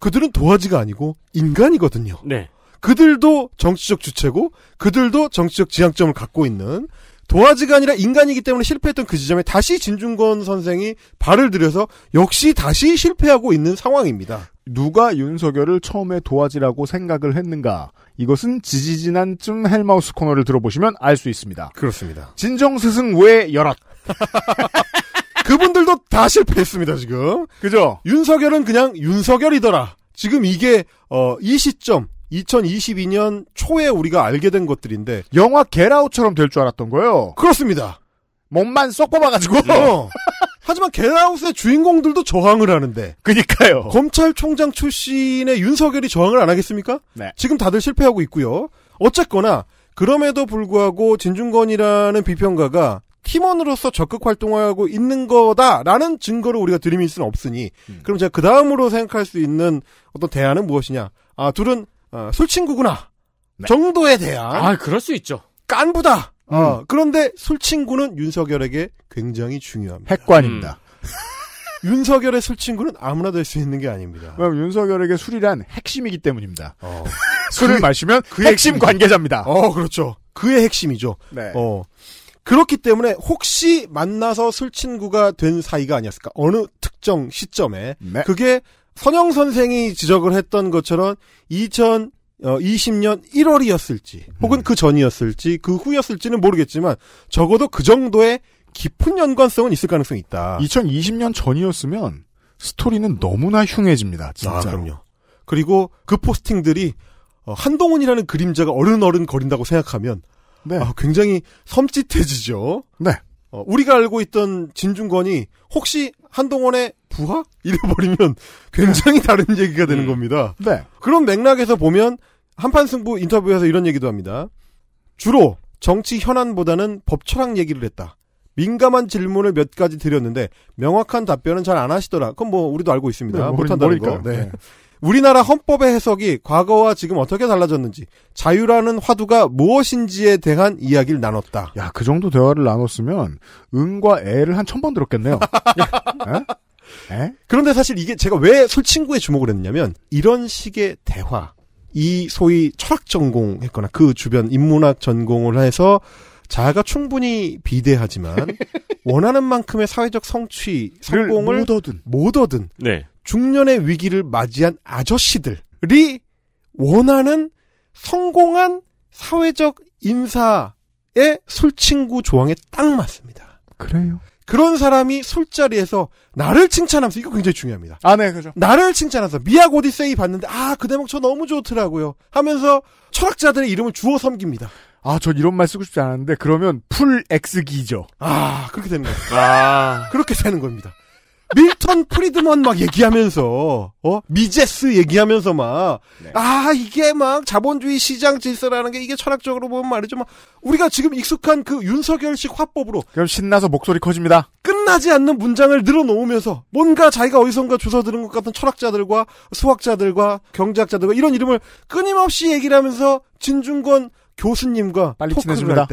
그들은 도화지가 아니고 인간이거든요. 네. 그들도 정치적 주체고 그들도 정치적 지향점을 갖고 있는 도화지가 아니라 인간이기 때문에 실패했던 그 지점에 다시 진중권 선생이 발을 들여서 역시 다시 실패하고 있는 상황입니다. 누가 윤석열을 처음에 도화지라고 생각을 했는가? 이것은 지지지난쯤 헬마우스 코너를 들어보시면 알 수 있습니다. 그렇습니다. 진정 스승 외 열악. 그분들도 다 실패했습니다, 지금. 그죠? 윤석열은 그냥 윤석열이더라. 지금 이게, 어, 이 시점, 2022년 초에 우리가 알게 된 것들인데 영화 게라우처럼 될 줄 알았던 거예요. 그렇습니다. 몸만 쏙 뽑아가지고. 어. 하지만 게라우스의 주인공들도 저항을 하는데. 그니까요. 검찰총장 출신의 윤석열이 저항을 안 하겠습니까? 네. 지금 다들 실패하고 있고요. 어쨌거나 그럼에도 불구하고 진중권이라는 비평가가 팀원으로서 적극 활동하고 있는 거다라는 증거를 우리가 들이밀 수는 없으니 음. 그럼 제가 그 다음으로 생각할 수 있는 어떤 대안은 무엇이냐? 아 둘은 어, 술친구구나 네. 정도에 대한 아 그럴 수 있죠 깐부다. 어, 음. 어, 그런데 술친구는 윤석열에게 굉장히 중요합니다. 핵관입니다. 음. 윤석열의 술친구는 아무나 될 수 있는 게 아닙니다. 왜냐면 윤석열에게 술이란 핵심이기 때문입니다. 어. 술을 그, 마시면 그 핵심 관계자입니다. 어, 그렇죠. 그의 핵심이죠. 네. 어. 그렇기 때문에 혹시 만나서 술친구가 된 사이가 아니었을까? 어느 특정 시점에 네. 그게 선영 선생이 지적을 했던 것처럼 2020년 어, 1월이었을지 혹은 음. 그 전이었을지 그 후였을지는 모르겠지만 적어도 그 정도의 깊은 연관성은 있을 가능성이 있다. 2020년 전이었으면 스토리는 너무나 흉해집니다. 진짜. 아, 그럼요. 그리고 그 포스팅들이 어, 한동훈이라는 그림자가 어른어른 거린다고 생각하면 네. 아, 굉장히 섬찟해지죠. 네. 어, 우리가 알고 있던 진중권이 혹시 한동원의 부하? 이래버리면 굉장히 다른 얘기가 되는 음. 겁니다. 네. 그런 맥락에서 보면 한판 승부 인터뷰에서 이런 얘기도 합니다. 주로 정치 현안보다는 법철학 얘기를 했다. 민감한 질문을 몇 가지 드렸는데 명확한 답변은 잘 안 하시더라. 그건 뭐 우리도 알고 있습니다. 네, 못한다는 거. 네. 네. 우리나라 헌법의 해석이 과거와 지금 어떻게 달라졌는지 자유라는 화두가 무엇인지에 대한 이야기를 나눴다. 야, 그 정도 대화를 나눴으면 응과 애를 한천번 들었겠네요. 에? 에? 그런데 사실 이게 제가 왜 술친구에 주목을 했냐면 이런 식의 대화, 이 소위 철학 전공했거나 그 주변 인문학 전공을 해서 자아가 충분히 비대하지만 원하는 만큼의 사회적 성취 성공을 못 얻은 못 얻은 네. 중년의 위기를 맞이한 아저씨들이 원하는 성공한 사회적 인사의 술친구 조항에 딱 맞습니다. 그래요? 그런 사람이 술자리에서 나를 칭찬하면서 이거 굉장히 중요합니다. 아, 네, 그죠. 나를 칭찬하면서 미학 고디세이 봤는데 아, 그 대목 저 너무 좋더라고요. 하면서 철학자들의 이름을 주워 섬깁니다. 아, 전 이런 말 쓰고 싶지 않았는데 그러면 풀 X기죠. 아, 그렇게 되는 거예요. 아, 그렇게 되는 겁니다. 밀턴 프리드먼 막 얘기하면서 어 미제스 얘기하면서 막아 네. 아, 이게 막 자본주의 시장 질서라는 게 이게 철학적으로 보면 말이죠 막 우리가 지금 익숙한 그 윤석열식 화법으로 그럼 신나서 목소리 커집니다 끝나지 않는 문장을 늘어놓으면서 뭔가 자기가 어디선가 주워들은 것 같은 철학자들과 수학자들과 경제학자들과 이런 이름을 끊임없이 얘기를 하면서 진중권 교수님과 빨리 친해집니다.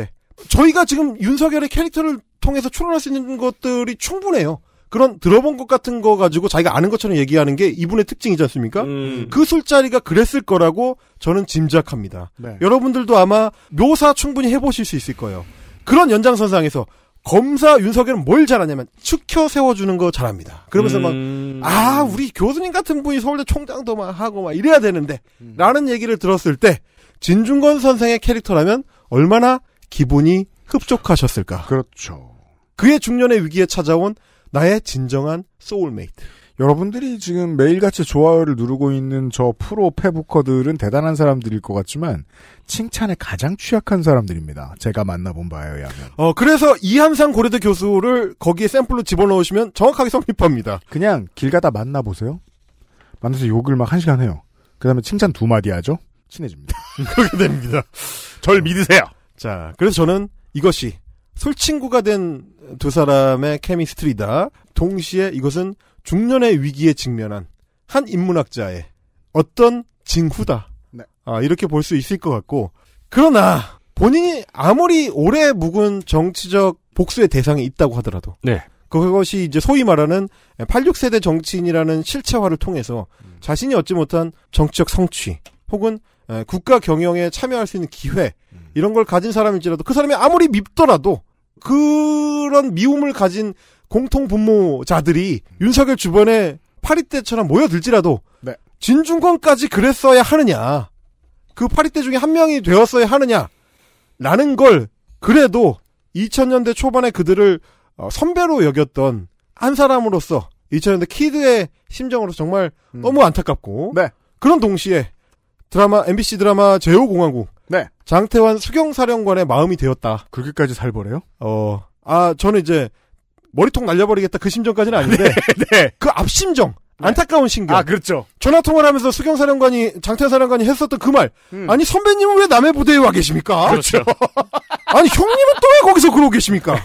저희가 지금 윤석열의 캐릭터를 통해서 추론할 수 있는 것들이 충분해요. 그런 들어본 것 같은 거 가지고 자기가 아는 것처럼 얘기하는 게 이분의 특징이지 않습니까? 음. 그 술자리가 그랬을 거라고 저는 짐작합니다. 네. 여러분들도 아마 묘사 충분히 해보실 수 있을 거예요. 그런 연장선상에서 검사 윤석열은 뭘 잘하냐면 축혀 세워주는 거 잘합니다. 그러면서 음... 막아 우리 교수님 같은 분이 서울대 총장도 막 하고 막 이래야 되는데라는 얘기를 들었을 때 진중권 선생의 캐릭터라면 얼마나 기분이 흡족하셨을까. 그렇죠. 그의 중년의 위기에 찾아온 나의 진정한 소울메이트. 여러분들이 지금 매일같이 좋아요를 누르고 있는 저 프로 페부커들은 대단한 사람들일 것 같지만 칭찬에 가장 취약한 사람들입니다. 제가 만나본 바에 의하면. 어 그래서 이함상 고려대 교수를 거기에 샘플로 집어넣으시면 정확하게 성립합니다. 그냥 길 가다 만나보세요. 만나서 욕을 막 한 시간 해요. 그다음에 칭찬 두 마디 하죠. 친해집니다. 그렇게 됩니다. 절 믿으세요. 자 그래서 저는 이것이 솔친구가 된 두 사람의 케미스트리다. 동시에 이것은 중년의 위기에 직면한 한 인문학자의 어떤 징후다. 네. 아, 이렇게 볼 수 있을 것 같고. 그러나 본인이 아무리 오래 묵은 정치적 복수의 대상이 있다고 하더라도 네. 그것이 이제 소위 말하는 86세대 정치인이라는 실체화를 통해서 음. 자신이 얻지 못한 정치적 성취 혹은 국가 경영에 참여할 수 있는 기회 음. 이런 걸 가진 사람일지라도 그 사람이 아무리 밉더라도 그런 미움을 가진 공통 분모자들이 윤석열 주변에 파리 때처럼 모여들지라도 네. 진중권까지 그랬어야 하느냐 그 파리 때 중에 한 명이 되었어야 하느냐라는 걸 그래도 2000년대 초반에 그들을 어, 선배로 여겼던 한 사람으로서 2000년대 키드의 심정으로 정말 음. 너무 안타깝고 네. 그런 동시에 드라마 MBC 드라마 제호공화국 장태환 수경사령관의 마음이 되었다. 그렇게까지 살벌해요? 어, 아, 저는 이제, 머리통 날려버리겠다 그 심정까지는 아닌데, 네. 네. 그 앞심정. 네. 안타까운 심경 아, 그렇죠. 전화통화를 하면서 수경사령관이, 장태사령관이 했었던 그 말. 음. 아니, 선배님은 왜 남의 부대에 와 계십니까? 그렇죠. 아니, 형님은 또 왜 거기서 그러고 계십니까?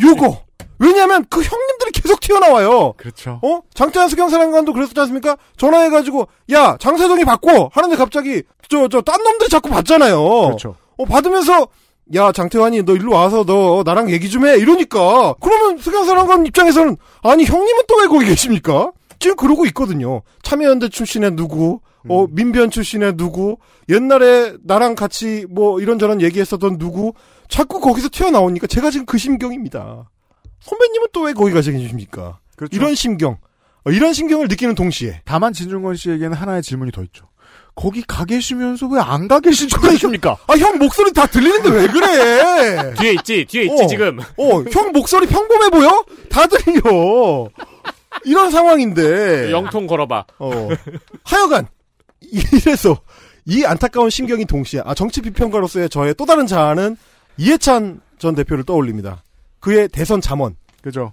요거. 왜냐하면 그 형님들이 계속 튀어나와요. 그렇죠. 어 장태환 수경사령관도 그랬었지 않습니까? 전화해가지고 야 장세동이 받고 하는데 갑자기 저저딴 놈들이 자꾸 받잖아요. 그렇죠. 어 받으면서 야 장태환이 너 일로 와서 너 나랑 얘기 좀 해 이러니까 그러면 수경사령관 입장에서는 아니 형님은 또 왜 거기 계십니까? 지금 그러고 있거든요. 참여연대 출신의 누구, 어, 음. 민변 출신의 누구, 옛날에 나랑 같이 뭐 이런저런 얘기했었던 누구, 자꾸 거기서 튀어나오니까 제가 지금 그 심경입니다. 선배님은 또 왜 거기 가서 계십니까? 그렇죠. 이런 심경, 어, 이런 심경을 느끼는 동시에. 다만 진중권 씨에게는 하나의 질문이 더 있죠. 거기 가 계시면서 왜 안 가 계신 줄아십니까 아, 형 목소리 다 들리는데 왜 그래? 뒤에 있지, 뒤에 있지, 어, 지금. 어, 형 목소리 평범해 보여? 다 들려. 이런 상황인데. 영통 걸어봐. 어. 하여간, 이래서, 이 안타까운 심경이 동시에, 아, 정치 비평가로서의 저의 또 다른 자아는 이해찬 전 대표를 떠올립니다. 그의 대선 잠원. 그죠.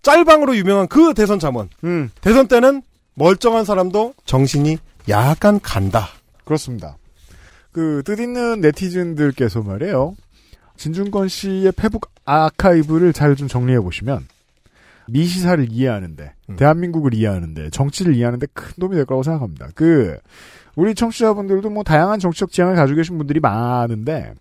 짤방으로 유명한 그 대선 잠원. 음. 대선 때는 멀쩡한 사람도 정신이 약간 간다. 그렇습니다. 그 뜻있는 네티즌들께서 말이에요. 진중권 씨의 페북 아카이브를 잘 좀 정리해 보시면 미시사를 이해하는데 음. 대한민국을 이해하는데 정치를 이해하는데 큰 도움이 될 거라고 생각합니다. 그 우리 청취자분들도 뭐 다양한 정치적 지향을 가지고 계신 분들이 많은데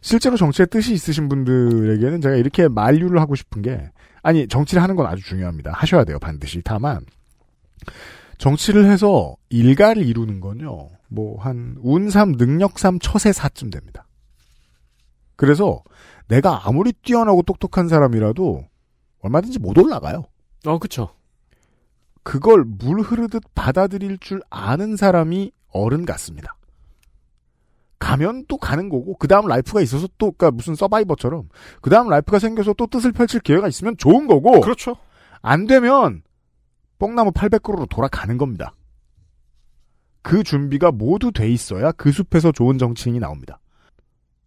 실제로 정치에 뜻이 있으신 분들에게는 제가 이렇게 만류를 하고 싶은 게 아니 정치를 하는 건 아주 중요합니다. 하셔야 돼요 반드시. 다만 정치를 해서 일가를 이루는 건요 뭐 한 운삼 능력삼 처세사쯤 됩니다. 그래서 내가 아무리 뛰어나고 똑똑한 사람이라도 얼마든지 못 올라가요. 어, 그쵸. 그걸 물 흐르듯 받아들일 줄 아는 사람이 어른 같습니다. 가면 또 가는 거고 그 다음 라이프가 있어서 또 그러니까 무슨 서바이버처럼 그 다음 라이프가 생겨서 또 뜻을 펼칠 기회가 있으면 좋은 거고 그렇죠. 안 되면 뽕나무 800그루로 돌아가는 겁니다. 그 준비가 모두 돼 있어야 그 숲에서 좋은 정치인이 나옵니다.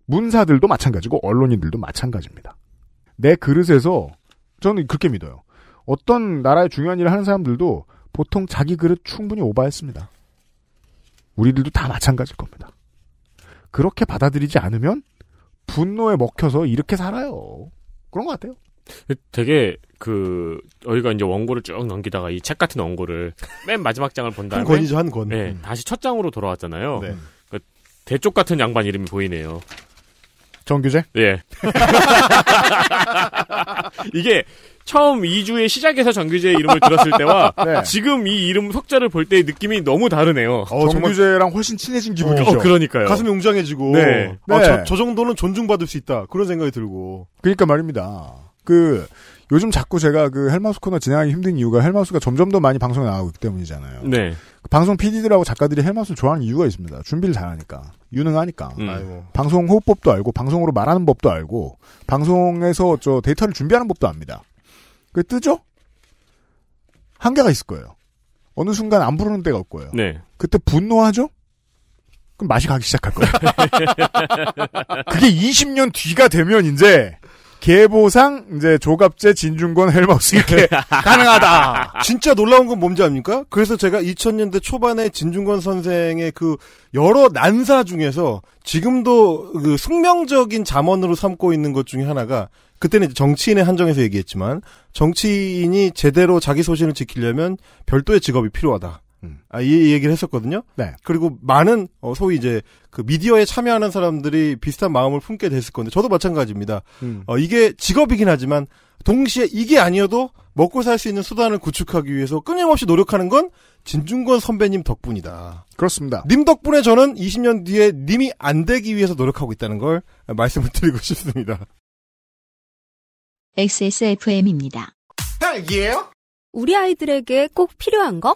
문사들도 마찬가지고 언론인들도 마찬가지입니다. 내 그릇에서 저는 그렇게 믿어요. 어떤 나라의 중요한 일을 하는 사람들도 보통 자기 그릇 충분히 오바했습니다. 우리들도 다 마찬가지일 겁니다. 그렇게 받아들이지 않으면 분노에 먹혀서 이렇게 살아요. 그런 것 같아요. 되게 그 저희가 이제 원고를 쭉 넘기다가 이 책 같은 원고를 맨 마지막 장을 본 다음에 한 권이죠 한 권. 네, 다시 첫 장으로 돌아왔잖아요. 네. 그 대쪽 같은 양반 이름이 보이네요. 정규제? 예. 이게 처음 2주의 시작에서 정규제의 이름을 들었을 때와 네. 지금 이 이름 석자를 볼 때의 느낌이 너무 다르네요. 어, 정규제랑 훨씬 친해진 기분이죠. 어, 그러니까요. 가슴이 웅장해지고 네. 어, 어, 네. 아, 저, 저 정도는 존중받을 수 있다. 그런 생각이 들고. 그러니까 말입니다. 그 요즘 자꾸 제가 그 헬마우스 코너 진행하기 힘든 이유가 헬마우스가 점점 더 많이 방송에 나가고 있기 때문이잖아요. 네. 방송 PD들하고 작가들이 헬멧을 좋아하는 이유가 있습니다. 준비를 잘하니까. 유능하니까. 음. 방송 호흡법도 알고, 방송으로 말하는 법도 알고, 방송에서 저 데이터를 준비하는 법도 압니다. 그게 뜨죠? 한계가 있을 거예요. 어느 순간 안 부르는 때가 올 거예요. 네. 그때 분노하죠? 그럼 맛이 가기 시작할 거예요. 그게 20년 뒤가 되면 이제 개보상 이제 조갑제 진중권 헬마우스 이렇게 가능하다. 진짜 놀라운 건 뭔지 압니까? 그래서 제가 2000년대 초반에 진중권 선생의 그 여러 난사 중에서 지금도 그 숙명적인 자원으로 삼고 있는 것 중에 하나가 그때는 정치인의 한정에서 얘기했지만 정치인이 제대로 자기 소신을 지키려면 별도의 직업이 필요하다. 음. 아, 이 얘기를 했었거든요. 네. 그리고 많은, 어, 소위 이제, 그 미디어에 참여하는 사람들이 비슷한 마음을 품게 됐을 건데 저도 마찬가지입니다. 음. 어, 이게 직업이긴 하지만 동시에 이게 아니어도 먹고 살 수 있는 수단을 구축하기 위해서 끊임없이 노력하는 건 진중권 선배님 덕분이다. 그렇습니다. 님 덕분에 저는 20년 뒤에 님이 안 되기 위해서 노력하고 있다는 걸 말씀을 드리고 싶습니다. XSFM입니다. 딱이에요 우리 아이들에게 꼭 필요한 거?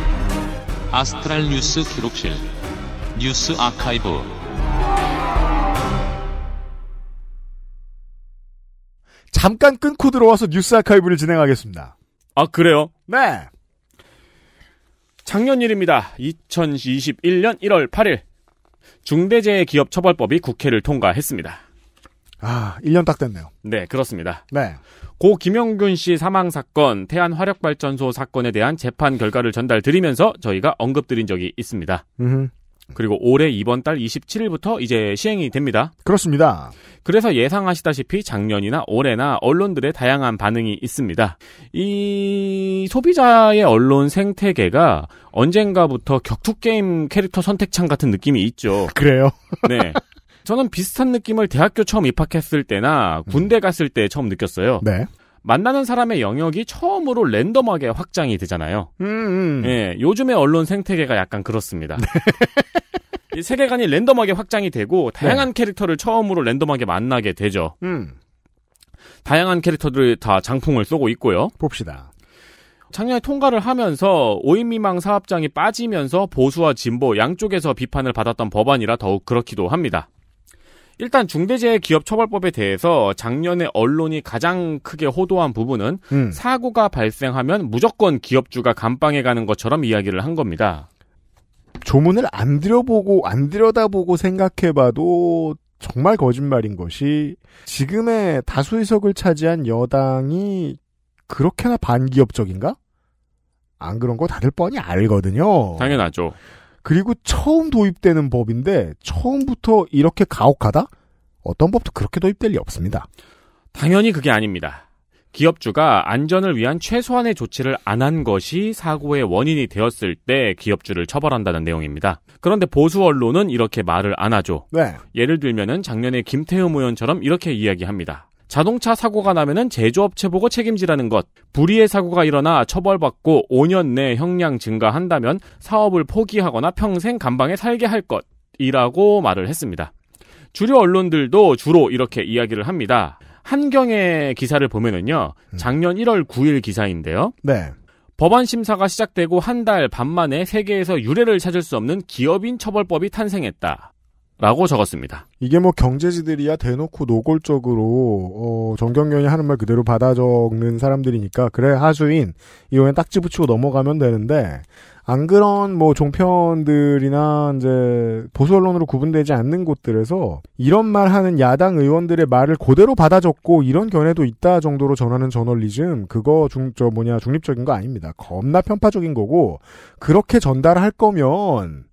아스트랄 뉴스 기록실 뉴스 아카이브 잠깐 끊고 들어와서 뉴스 아카이브를 진행하겠습니다. 아 그래요? 네. 작년 일입니다. 2021년 1월 8일 중대재해기업처벌법이 국회를 통과했습니다. 아, 1년 딱 됐네요. 네, 그렇습니다. 네. 고 김영균 씨 사망 사건, 태안 화력 발전소 사건에 대한 재판 결과를 전달 드리면서 저희가 언급드린 적이 있습니다. 음. 그리고 올해 이번 달 27일부터 이제 시행이 됩니다. 그렇습니다. 그래서 예상하시다시피 작년이나 올해나 언론들의 다양한 반응이 있습니다. 이 소비자의 언론 생태계가 언젠가부터 격투 게임 캐릭터 선택창 같은 느낌이 있죠. 그래요? 네. 저는 비슷한 느낌을 대학교 처음 입학했을 때나 군대 음. 갔을 때 처음 느꼈어요. 네. 만나는 사람의 영역이 처음으로 랜덤하게 확장이 되잖아요. 음, 음. 예, 요즘의 언론 생태계가 약간 그렇습니다. 네. 이 세계관이 랜덤하게 확장이 되고 다양한 네. 캐릭터를 처음으로 랜덤하게 만나게 되죠. 음. 다양한 캐릭터들이 다 장풍을 쏘고 있고요. 봅시다. 작년에 통과를 하면서 5인 미망 사업장이 빠지면서 보수와 진보 양쪽에서 비판을 받았던 법안이라 더욱 그렇기도 합니다. 일단 중대재해기업처벌법에 대해서 작년에 언론이 가장 크게 호도한 부분은 음. 사고가 발생하면 무조건 기업주가 감방에 가는 것처럼 이야기를 한 겁니다. 조문을 안 들여보고 안 들여다보고 생각해봐도 정말 거짓말인 것이 지금의 다수의석을 차지한 여당이 그렇게나 반기업적인가? 안 그런 거 다들 뻔히 알거든요. 당연하죠. 그리고 처음 도입되는 법인데 처음부터 이렇게 가혹하다? 어떤 법도 그렇게 도입될 리 없습니다. 당연히 그게 아닙니다. 기업주가 안전을 위한 최소한의 조치를 안 한 것이 사고의 원인이 되었을 때 기업주를 처벌한다는 내용입니다. 그런데 보수 언론은 이렇게 말을 안 하죠. 네. 예를 들면은 작년에 김태우 의원처럼 이렇게 이야기합니다. 자동차 사고가 나면은 제조업체 보고 책임지라는 것, 불의의 사고가 일어나 처벌받고 5년 내 형량 증가한다면 사업을 포기하거나 평생 감방에 살게 할 것이라고 말을 했습니다. 주류 언론들도 주로 이렇게 이야기를 합니다. 한경의 기사를 보면은요, 음. 작년 1월 9일 기사인데요. 네. 법안 심사가 시작되고 한 달 반 만에 세계에서 유례를 찾을 수 없는 기업인 처벌법이 탄생했다. 라고 적었습니다. 이게 뭐 경제지들이야 대놓고 노골적으로 어, 정경련이 하는 말 그대로 받아 적는 사람들이니까 그래 하수인 이거는 딱지 붙이고 넘어가면 되는데 안 그런 뭐 종편들이나 이제 보수 언론으로 구분되지 않는 곳들에서 이런 말 하는 야당 의원들의 말을 그대로 받아 적고 이런 견해도 있다 정도로 전하는 저널리즘 그거 중 저 뭐냐 중립적인 거 아닙니다. 겁나 편파적인 거고 그렇게 전달할 거면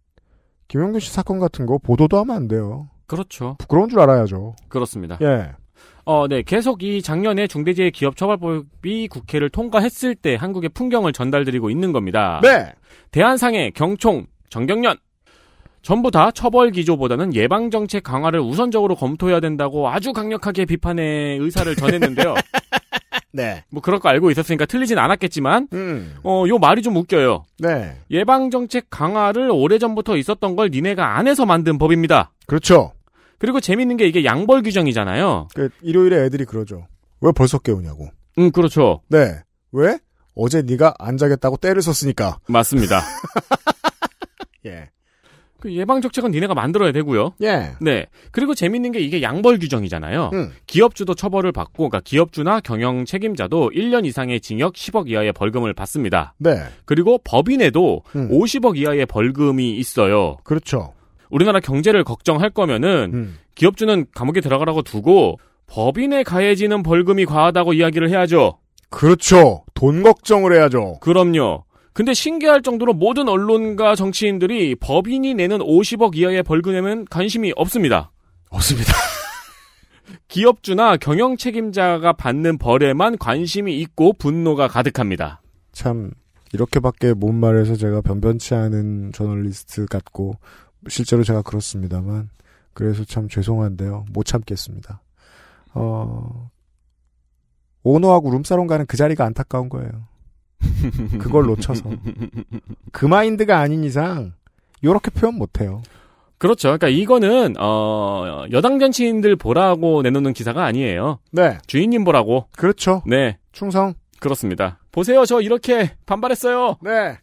김용균 씨 사건 같은 거 보도도 하면 안 돼요. 그렇죠. 부끄러운 줄 알아야죠. 그렇습니다. 예. 어, 네. 계속 이 작년에 중대재해기업처벌법이 국회를 통과했을 때 한국의 풍경을 전달드리고 있는 겁니다. 네. 대한상해, 경총, 정경련. 전부 다 처벌 기조보다는 예방 정책 강화를 우선적으로 검토해야 된다고 아주 강력하게 비판의 의사를 전했는데요. 네. 뭐 그럴 거 알고 있었으니까 틀리진 않았겠지만 음. 어요 말이 좀 웃겨요. 네. 예방 정책 강화를 오래전부터 있었던 걸 니네가 안 해서 만든 법입니다. 그렇죠. 그리고 재밌는 게 이게 양벌 규정이잖아요. 그 일요일에 애들이 그러죠. 왜 벌써 깨우냐고. 음, 그렇죠. 네. 왜? 어제 네가 안 자겠다고 때를 썼으니까. 맞습니다. 예. 그 예방 적책은 니네가 만들어야 되고요. 예. 네. 그리고 재밌는 게 이게 양벌 규정이잖아요. 음. 기업주도 처벌을 받고, 그러니까 기업주나 경영 책임자도 1년 이상의 징역 10억 이하의 벌금을 받습니다. 네. 그리고 법인에도 음. 50억 이하의 벌금이 있어요. 그렇죠. 우리나라 경제를 걱정할 거면은 음. 기업주는 감옥에 들어가라고 두고 법인에 가해지는 벌금이 과하다고 이야기를 해야죠. 그렇죠. 돈 걱정을 해야죠. 그럼요. 근데 신기할 정도로 모든 언론과 정치인들이 법인이 내는 50억 이하의 벌금에는 관심이 없습니다. 없습니다. 기업주나 경영 책임자가 받는 벌에만 관심이 있고 분노가 가득합니다. 참 이렇게밖에 못 말해서 제가 변변치 않은 저널리스트 같고 실제로 제가 그렇습니다만 그래서 참 죄송한데요 못 참겠습니다. 어 오너하고 룸사롱 가는 그 자리가 안타까운 거예요. 그걸 놓쳐서 그 마인드가 아닌 이상 요렇게 표현 못해요. 그렇죠. 그러니까 이거는 어 여당 정치인들 보라고 내놓는 기사가 아니에요. 네. 주인님 보라고. 그렇죠. 네. 충성. 그렇습니다. 보세요. 저 이렇게 반발했어요. 네.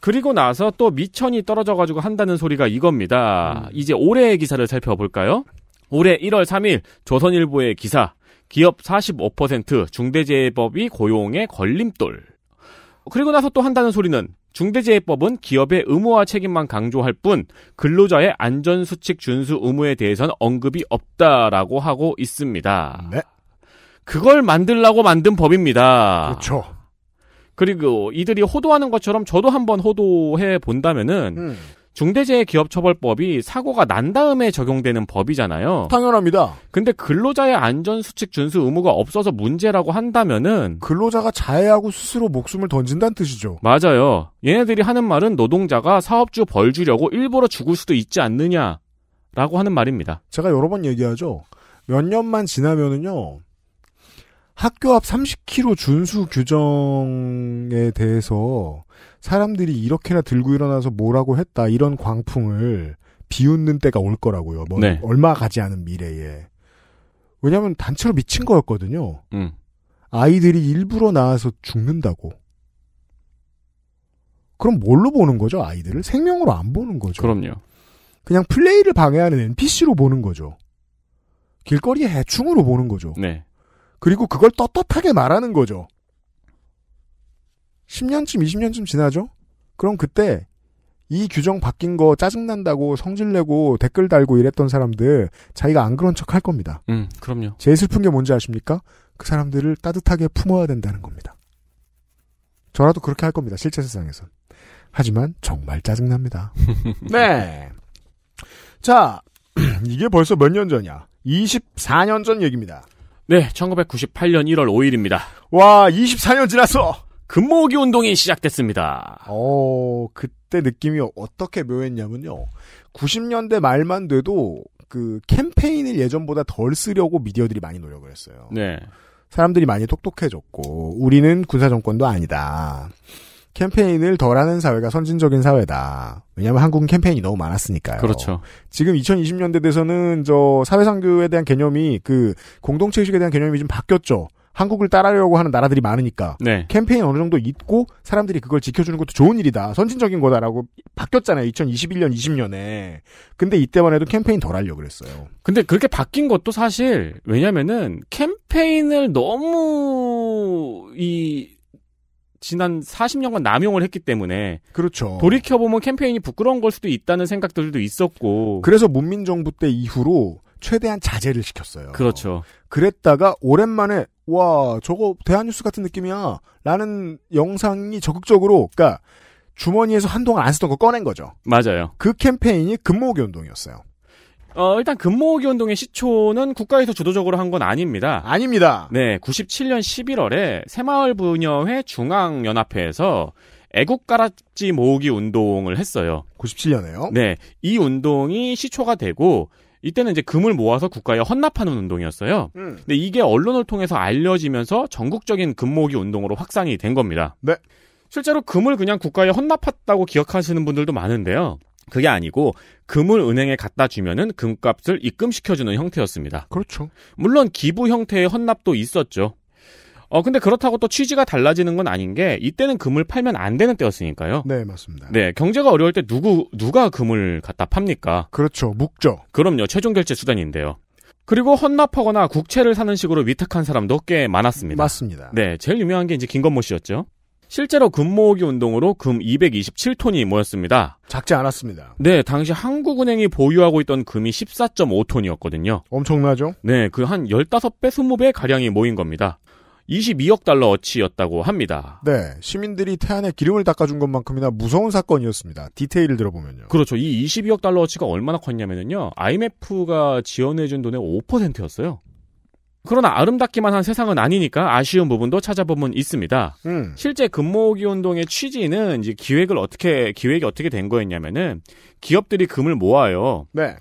그리고 나서 또 미천이 떨어져가지고 한다는 소리가 이겁니다. 음. 이제 올해의 기사를 살펴볼까요? 올해 1월 3일 조선일보의 기사. 기업 45%, 중대재해법이 고용의 걸림돌. 그리고 나서 또 한다는 소리는 중대재해법은 기업의 의무와 책임만 강조할 뿐 근로자의 안전수칙 준수 의무에 대해서는 언급이 없다라고 하고 있습니다. 네. 그걸 만들라고 만든 법입니다. 그렇죠. 그리고 이들이 호도하는 것처럼 저도 한번 호도해 본다면은 음. 중대재해기업처벌법이 사고가 난 다음에 적용되는 법이잖아요. 당연합니다. 근데 근로자의 안전수칙 준수 의무가 없어서 문제라고 한다면은 근로자가 자해하고 스스로 목숨을 던진다는 뜻이죠. 맞아요. 얘네들이 하는 말은 노동자가 사업주 벌 주려고 일부러 죽을 수도 있지 않느냐라고 하는 말입니다. 제가 여러 번 얘기하죠. 몇 년만 지나면은요. 학교 앞 30km 준수 규정에 대해서 사람들이 이렇게나 들고 일어나서 뭐라고 했다 이런 광풍을 비웃는 때가 올 거라고요. 뭐 네. 얼마 가지 않은 미래에. 왜냐하면 단체로 미친 거였거든요. 음. 아이들이 일부러 나와서 죽는다고. 그럼 뭘로 보는 거죠? 아이들을 생명으로 안 보는 거죠. 그럼요. 그냥 플레이를 방해하는 NPC로 보는 거죠. 길거리 해충으로 보는 거죠. 네. 그리고 그걸 떳떳하게 말하는 거죠. 10년쯤, 20년쯤 지나죠? 그럼 그때 이 규정 바뀐 거 짜증난다고 성질내고 댓글 달고 이랬던 사람들 자기가 안 그런 척 할 겁니다. 음, 그럼요. 제일 슬픈 게 뭔지 아십니까? 그 사람들을 따뜻하게 품어야 된다는 겁니다. 저라도 그렇게 할 겁니다. 실제 세상에선. 하지만 정말 짜증납니다. 네. 자, 이게 벌써 몇 년 전이야? 24년 전 얘기입니다. 네, 1998년 1월 5일입니다. 와, 24년 지났어! 금모기 운동이 시작됐습니다. 어, 그때 느낌이 어떻게 묘했냐면요. 90년대 말만 돼도 그 캠페인을 예전보다 덜 쓰려고 미디어들이 많이 노력을 했어요. 네. 사람들이 많이 똑똑해졌고 우리는 군사 정권도 아니다. 캠페인을 덜 하는 사회가 선진적인 사회다. 왜냐하면 한국은 캠페인이 너무 많았으니까요. 그렇죠. 지금 2020년대 돼서는 저 사회상규에 대한 개념이 그 공동체 의식에 대한 개념이 좀 바뀌었죠. 한국을 따라하려고 하는 나라들이 많으니까 네. 캠페인 어느 정도 있고 사람들이 그걸 지켜주는 것도 좋은 일이다. 선진적인 거다라고 바뀌었잖아요. 2021년 20년에. 근데 이때만 해도 캠페인 덜 하려고 그랬어요. 근데 그렇게 바뀐 것도 사실 왜냐면은 캠페인을 너무 이 지난 40년간 남용을 했기 때문에 그렇죠. 돌이켜 보면 캠페인이 부끄러운 걸 수도 있다는 생각들도 있었고 그래서 문민정부 때 이후로 최대한 자제를 시켰어요. 그렇죠. 그랬다가 오랜만에 와 저거 대한뉴스 같은 느낌이야라는 영상이 적극적으로 그러니까 주머니에서 한동안 안 쓰던 거 꺼낸 거죠. 맞아요. 그 캠페인이 금모으기 운동이었어요. 어, 일단 금모으기 운동의 시초는 국가에서 주도적으로 한 건 아닙니다. 아닙니다. 네, 97년 11월에 새마을 분녀회 중앙연합회에서 애국 가락지 모으기 운동을 했어요. 97년에요? 네, 이 운동이 시초가 되고 이때는 이제 금을 모아서 국가에 헌납하는 운동이었어요. 음. 근데 이게 언론을 통해서 알려지면서 전국적인 금모기 운동으로 확산이 된 겁니다. 네. 실제로 금을 그냥 국가에 헌납했다고 기억하시는 분들도 많은데요. 그게 아니고 금을 은행에 갖다 주면은 금값을 입금시켜주는 형태였습니다. 그렇죠. 물론 기부 형태의 헌납도 있었죠. 어, 근데 그렇다고 또 취지가 달라지는 건 아닌 게, 이때는 금을 팔면 안 되는 때였으니까요. 네, 맞습니다. 네, 경제가 어려울 때 누구, 누가 금을 갖다 팝니까? 그렇죠, 묵죠. 그럼요, 최종 결제 수단인데요. 그리고 헌납하거나 국채를 사는 식으로 위탁한 사람도 꽤 많았습니다. 맞습니다. 네, 제일 유명한 게 이제 김건모 씨였죠. 실제로 금 모으기 운동으로 금 227톤이 모였습니다. 작지 않았습니다. 네, 당시 한국은행이 보유하고 있던 금이 14.5톤이었거든요. 엄청나죠? 네, 그 한 15배, 20배 가량이 모인 겁니다. 22억 달러어치였다고 합니다. 네. 시민들이 태안에 기름을 닦아준 것만큼이나 무서운 사건이었습니다. 디테일을 들어보면요. 그렇죠. 이 22억 달러어치가 얼마나 컸냐면요. IMF가 지원해준 돈의 5%였어요. 그러나 아름답기만 한 세상은 아니니까 아쉬운 부분도 찾아보면 있습니다. 음. 실제 금모기 운동의 취지는 이제 기획을 어떻게 기획이 어떻게 된 거였냐면은 기업들이 금을 모아요. 네.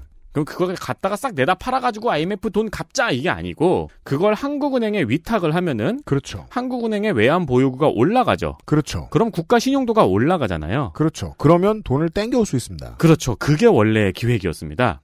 그럼 그걸 갖다가 싹 내다 팔아가지고 IMF 돈 갚자 이게 아니고 그걸 한국은행에 위탁을 하면은 그렇죠. 한국은행의 외환 보유구가 올라가죠. 그렇죠. 그럼 국가 신용도가 올라가잖아요. 그렇죠. 그러면 돈을 땡겨올 수 있습니다. 그렇죠. 그게 원래 기획이었습니다.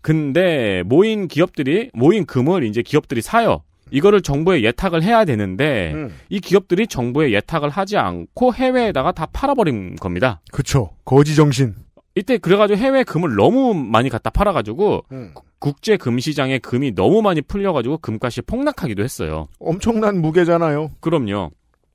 근데 모인 기업들이 모인 금을 이제 기업들이 사요. 이거를 정부에 예탁을 해야 되는데 음. 이 기업들이 정부에 예탁을 하지 않고 해외에다가 다 팔아버린 겁니다. 그렇죠. 거지 정신. 이때 그래가지고 해외 금을 너무 많이 갖다 팔아가지고 음. 국제 금 시장에 금이 너무 많이 풀려가지고 금값이 폭락하기도 했어요. 엄청난 무게잖아요. 그럼요.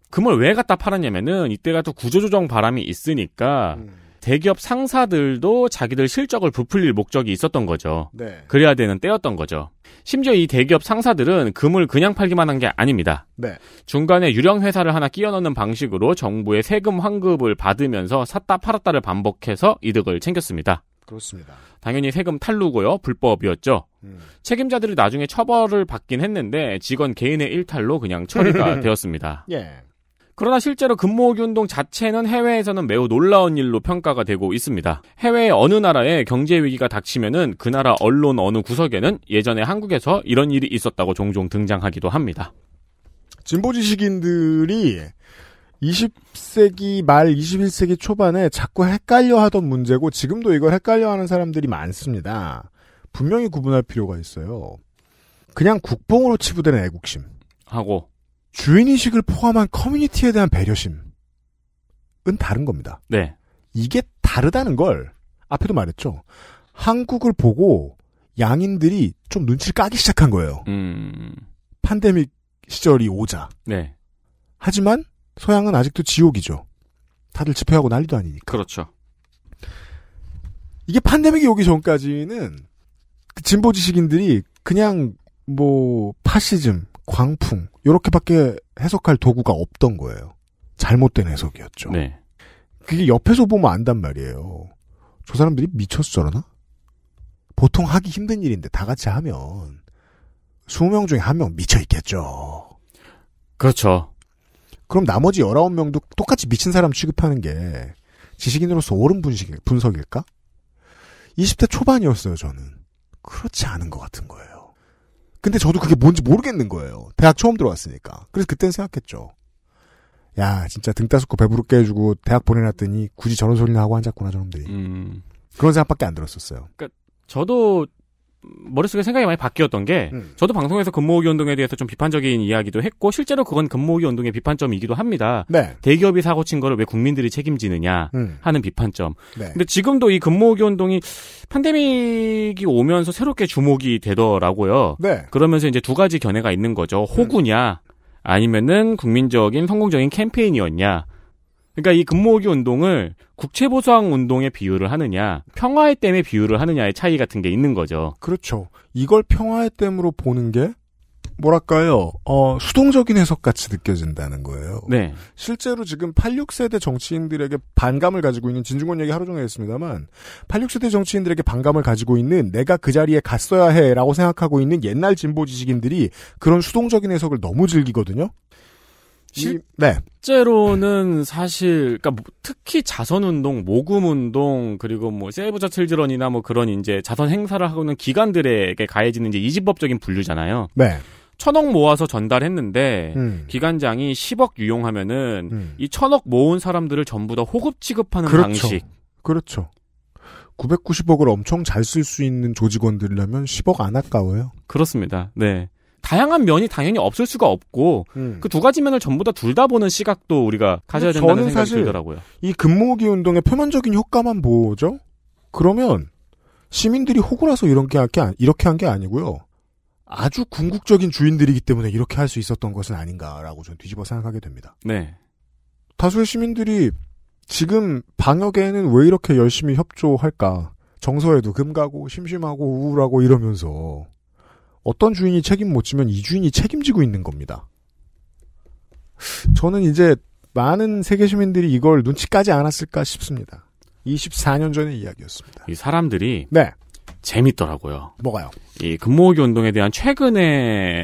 금을 왜 갖다 팔았냐면은 이때가 또 구조조정 바람이 있으니까 음. 대기업 상사들도 자기들 실적을 부풀릴 목적이 있었던 거죠. 네. 그래야 되는 때였던 거죠. 심지어 이 대기업 상사들은 금을 그냥 팔기만 한 게 아닙니다. 네. 중간에 유령 회사를 하나 끼어 넣는 방식으로 정부의 세금 환급을 받으면서 샀다 팔았다를 반복해서 이득을 챙겼습니다. 그렇습니다. 당연히 세금 탈루고요. 불법이었죠. 음. 책임자들이 나중에 처벌을 받긴 했는데 직원 개인의 일탈로 그냥 처리가 되었습니다. 예. 그러나 실제로 금모으기 운동 자체는 해외에서는 매우 놀라운 일로 평가가 되고 있습니다. 해외의 어느 나라에 경제 위기가 닥치면은 그 나라 언론 어느 구석에는 예전에 한국에서 이런 일이 있었다고 종종 등장하기도 합니다. 진보 지식인들이 20세기 말 21세기 초반에 자꾸 헷갈려 하던 문제고 지금도 이걸 헷갈려 하는 사람들이 많습니다. 분명히 구분할 필요가 있어요. 그냥 국뽕으로 치부되는 애국심. 하고 주인인식을 포함한 커뮤니티에 대한 배려심은 다른 겁니다. 네. 이게 다르다는 걸 앞에도 말했죠. 한국을 보고 양인들이 좀 눈치를 까기 시작한 거예요. 음... 판데믹 시절이 오자. 네. 하지만 서양은 아직도 지옥이죠. 다들 집회하고 난리도 아니니까. 그렇죠. 이게 판데믹이 오기 전까지는 그 진보 지식인들이 그냥 뭐 파시즘, 광풍 이렇게밖에 해석할 도구가 없던 거예요. 잘못된 해석이었죠. 네. 그게 옆에서 보면 안단 말이에요. 저 사람들이 미쳤어 그러나 보통 하기 힘든 일인데 다 같이 하면 20명 중에 한 명 미쳐 있겠죠. 그렇죠. 그럼 나머지 19명도 똑같이 미친 사람 취급하는 게 지식인으로서 옳은 분식, 분석일까? 20대 초반이었어요, 저는. 그렇지 않은 것 같은 거예요. 근데 저도 그게 뭔지 모르겠는 거예요. 대학 처음 들어왔으니까. 그래서 그땐 생각했죠. 야, 진짜 등 따숩고 배부르게 해주고 대학 보내놨더니 굳이 저런 소리나 하고 앉았구나, 저놈들이. 음. 그런 생각밖에 안 들었었어요. 그니까 저도 머릿속에 생각이 많이 바뀌었던 게 음. 저도 방송에서 근무오기 운동에 대해서 좀 비판적인 이야기도 했고 실제로 그건 근무오기 운동의 비판점이기도 합니다. 네. 대기업이 사고 친 거를 왜 국민들이 책임지느냐 음. 하는 비판점. 네. 근데 지금도 이 근무오기 운동이 팬데믹이 오면서 새롭게 주목이 되더라고요. 네. 그러면서 이제 두 가지 견해가 있는 거죠. 음. 호구냐 아니면은 국민적인 성공적인 캠페인이었냐. 그러니까 이 금모으기 운동을 국채보상 운동에 비유를 하느냐, 평화의 댐에 비유를 하느냐의 차이 같은 게 있는 거죠. 그렇죠. 이걸 평화의 댐으로 보는 게 뭐랄까요, 어, 수동적인 해석같이 느껴진다는 거예요. 네. 실제로 지금 86세대 정치인들에게 반감을 가지고 있는, 진중권 얘기 하루 종일 했습니다만, 86세대 정치인들에게 반감을 가지고 있는, 내가 그 자리에 갔어야 해, 라고 생각하고 있는 옛날 진보 지식인들이 그런 수동적인 해석을 너무 즐기거든요? 네. 실제로는 네. 사실 그니까 뭐 특히 자선 운동, 모금 운동 그리고 뭐 세이브자 칠드런이나 뭐 그런 이제 자선 행사를 하고 있는 기관들에게 가해지는 이제 이집법적인 분류잖아요. 네. 천억 모아서 전달했는데 음. 기관장이 10억 유용하면은 음. 이 천억 모은 사람들을 전부 다 호급 취급하는 그렇죠. 방식. 그렇죠. 990억을 엄청 잘 쓸 수 있는 조직원들이라면 10억 안 아까워요. 그렇습니다. 네. 다양한 면이 당연히 없을 수가 없고 음. 그두 가지 면을 전부 다 둘 다 보는 시각도 우리가 가져야 된다는 생각이 사실 들더라고요. 이금모기 운동의 표면적인 효과만 보죠. 그러면 시민들이 호구라서 이런 게 아, 이렇게 한 게 아니고요. 아주 궁극적인 주인들이기 때문에 이렇게 할 수 있었던 것은 아닌가라고 저는 뒤집어 생각하게 됩니다. 네. 다수의 시민들이 지금 방역에는 왜 이렇게 열심히 협조할까? 정서에도 금가고 심심하고 우울하고 이러면서 어떤 주인이 책임 못 지면 이 주인이 책임지고 있는 겁니다. 저는 이제 많은 세계 시민들이 이걸 눈치까지 않았을까 싶습니다. 24년 전의 이야기였습니다. 이 사람들이 네. 재밌더라고요. 뭐가요? 이 금모으기 운동에 대한 최근의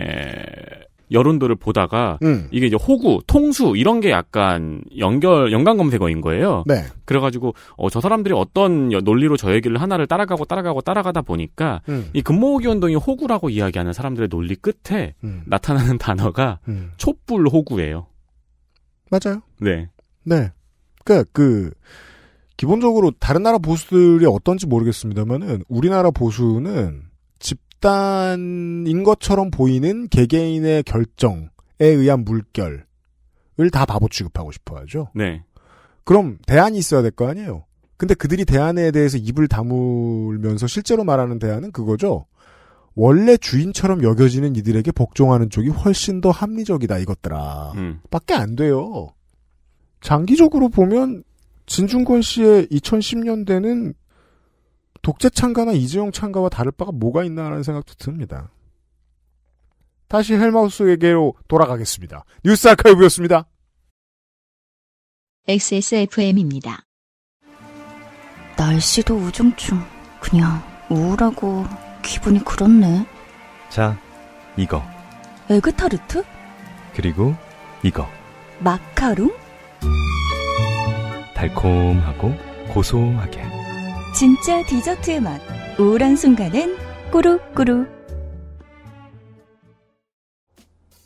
여론들을 보다가 음. 이게 이제 호구, 통수 이런 게 약간 연결 연관 검색어인 거예요. 네. 그래가지고 어, 저 사람들이 어떤 논리로 저 얘기를 하나를 따라가고 따라가고 따라가다 보니까 음. 이 금모으기 운동이 호구라고 이야기하는 사람들의 논리 끝에 음. 나타나는 단어가 음. 촛불 호구예요. 맞아요. 네. 네. 그러니까 그 기본적으로 다른 나라 보수들이 어떤지 모르겠습니다만은 우리나라 보수는 집단인 것처럼 보이는 개개인의 결정에 의한 물결을 다 바보 취급하고 싶어 하죠. 네. 그럼 대안이 있어야 될 거 아니에요. 근데 그들이 대안에 대해서 입을 다물면서 실제로 말하는 대안은 그거죠. 원래 주인처럼 여겨지는 이들에게 복종하는 쪽이 훨씬 더 합리적이다 이것들아. 음. 밖에 안 돼요. 장기적으로 보면 진중권 씨의 2010년대는 독재 창가나 이재용 창가와 다를 바가 뭐가 있나라는 생각도 듭니다. 다시 헬마우스에게로 돌아가겠습니다. 뉴스 아카이브였습니다. XSFM입니다. 날씨도 우중충 그냥 우울하고 기분이 그렇네. 자, 이거. 에그타르트? 그리고 이거. 마카롱? 달콤하고 고소하게. 진짜 디저트의 맛. 우울한 순간엔 꾸룩꾸룩.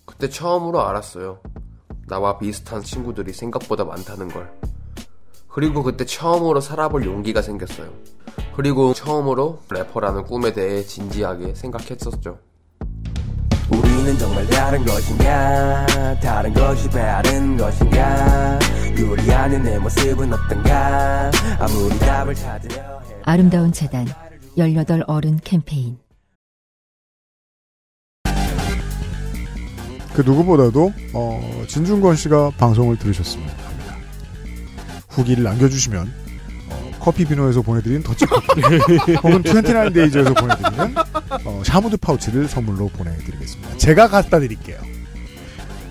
그때 처음으로 알았어요. 나와 비슷한 친구들이 생각보다 많다는 걸. 그리고 그때 처음으로 살아볼 용기가 생겼어요. 그리고 처음으로 래퍼라는 꿈에 대해 진지하게 생각했었죠. 우리는 정말 다른 것인가? 다른 것이 다른 것인가? 유리하는 내 모습은 어떤가? 아무리 답을 찾으려. 아름다운 재단 18 어른 캠페인 그 누구보다도 어, 진중권 씨가 방송을 들으셨습니다. 후기를 남겨주시면 어, 커피 비노에서 보내드린 더치커피 혹은 29데이즈에서 보내드리는 어, 샤무드 파우치를 선물로 보내드리겠습니다. 제가 갖다 드릴게요.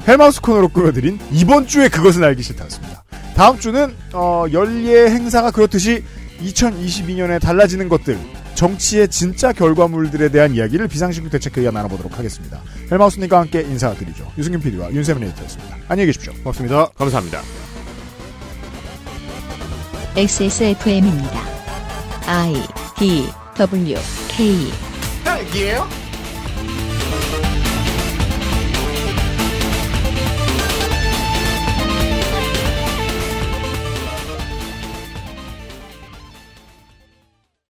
헬마우스 코너로 꾸며드린 이번 주에 그것은 알기 싫다였습니다. 다음 주는 어, 열예 행사가 그렇듯이 2022년에 달라지는 것들, 정치의 진짜 결과물들에 대한 이야기를 비상식 대책회의와 나눠보도록 하겠습니다. 헬마우스님과 함께 인사드리죠. 유승균 PD와 윤세민 에디터였습니다. 안녕히 계십시오. 고맙습니다. 감사합니다. XSFM입니다. I D W K. 딸기예요?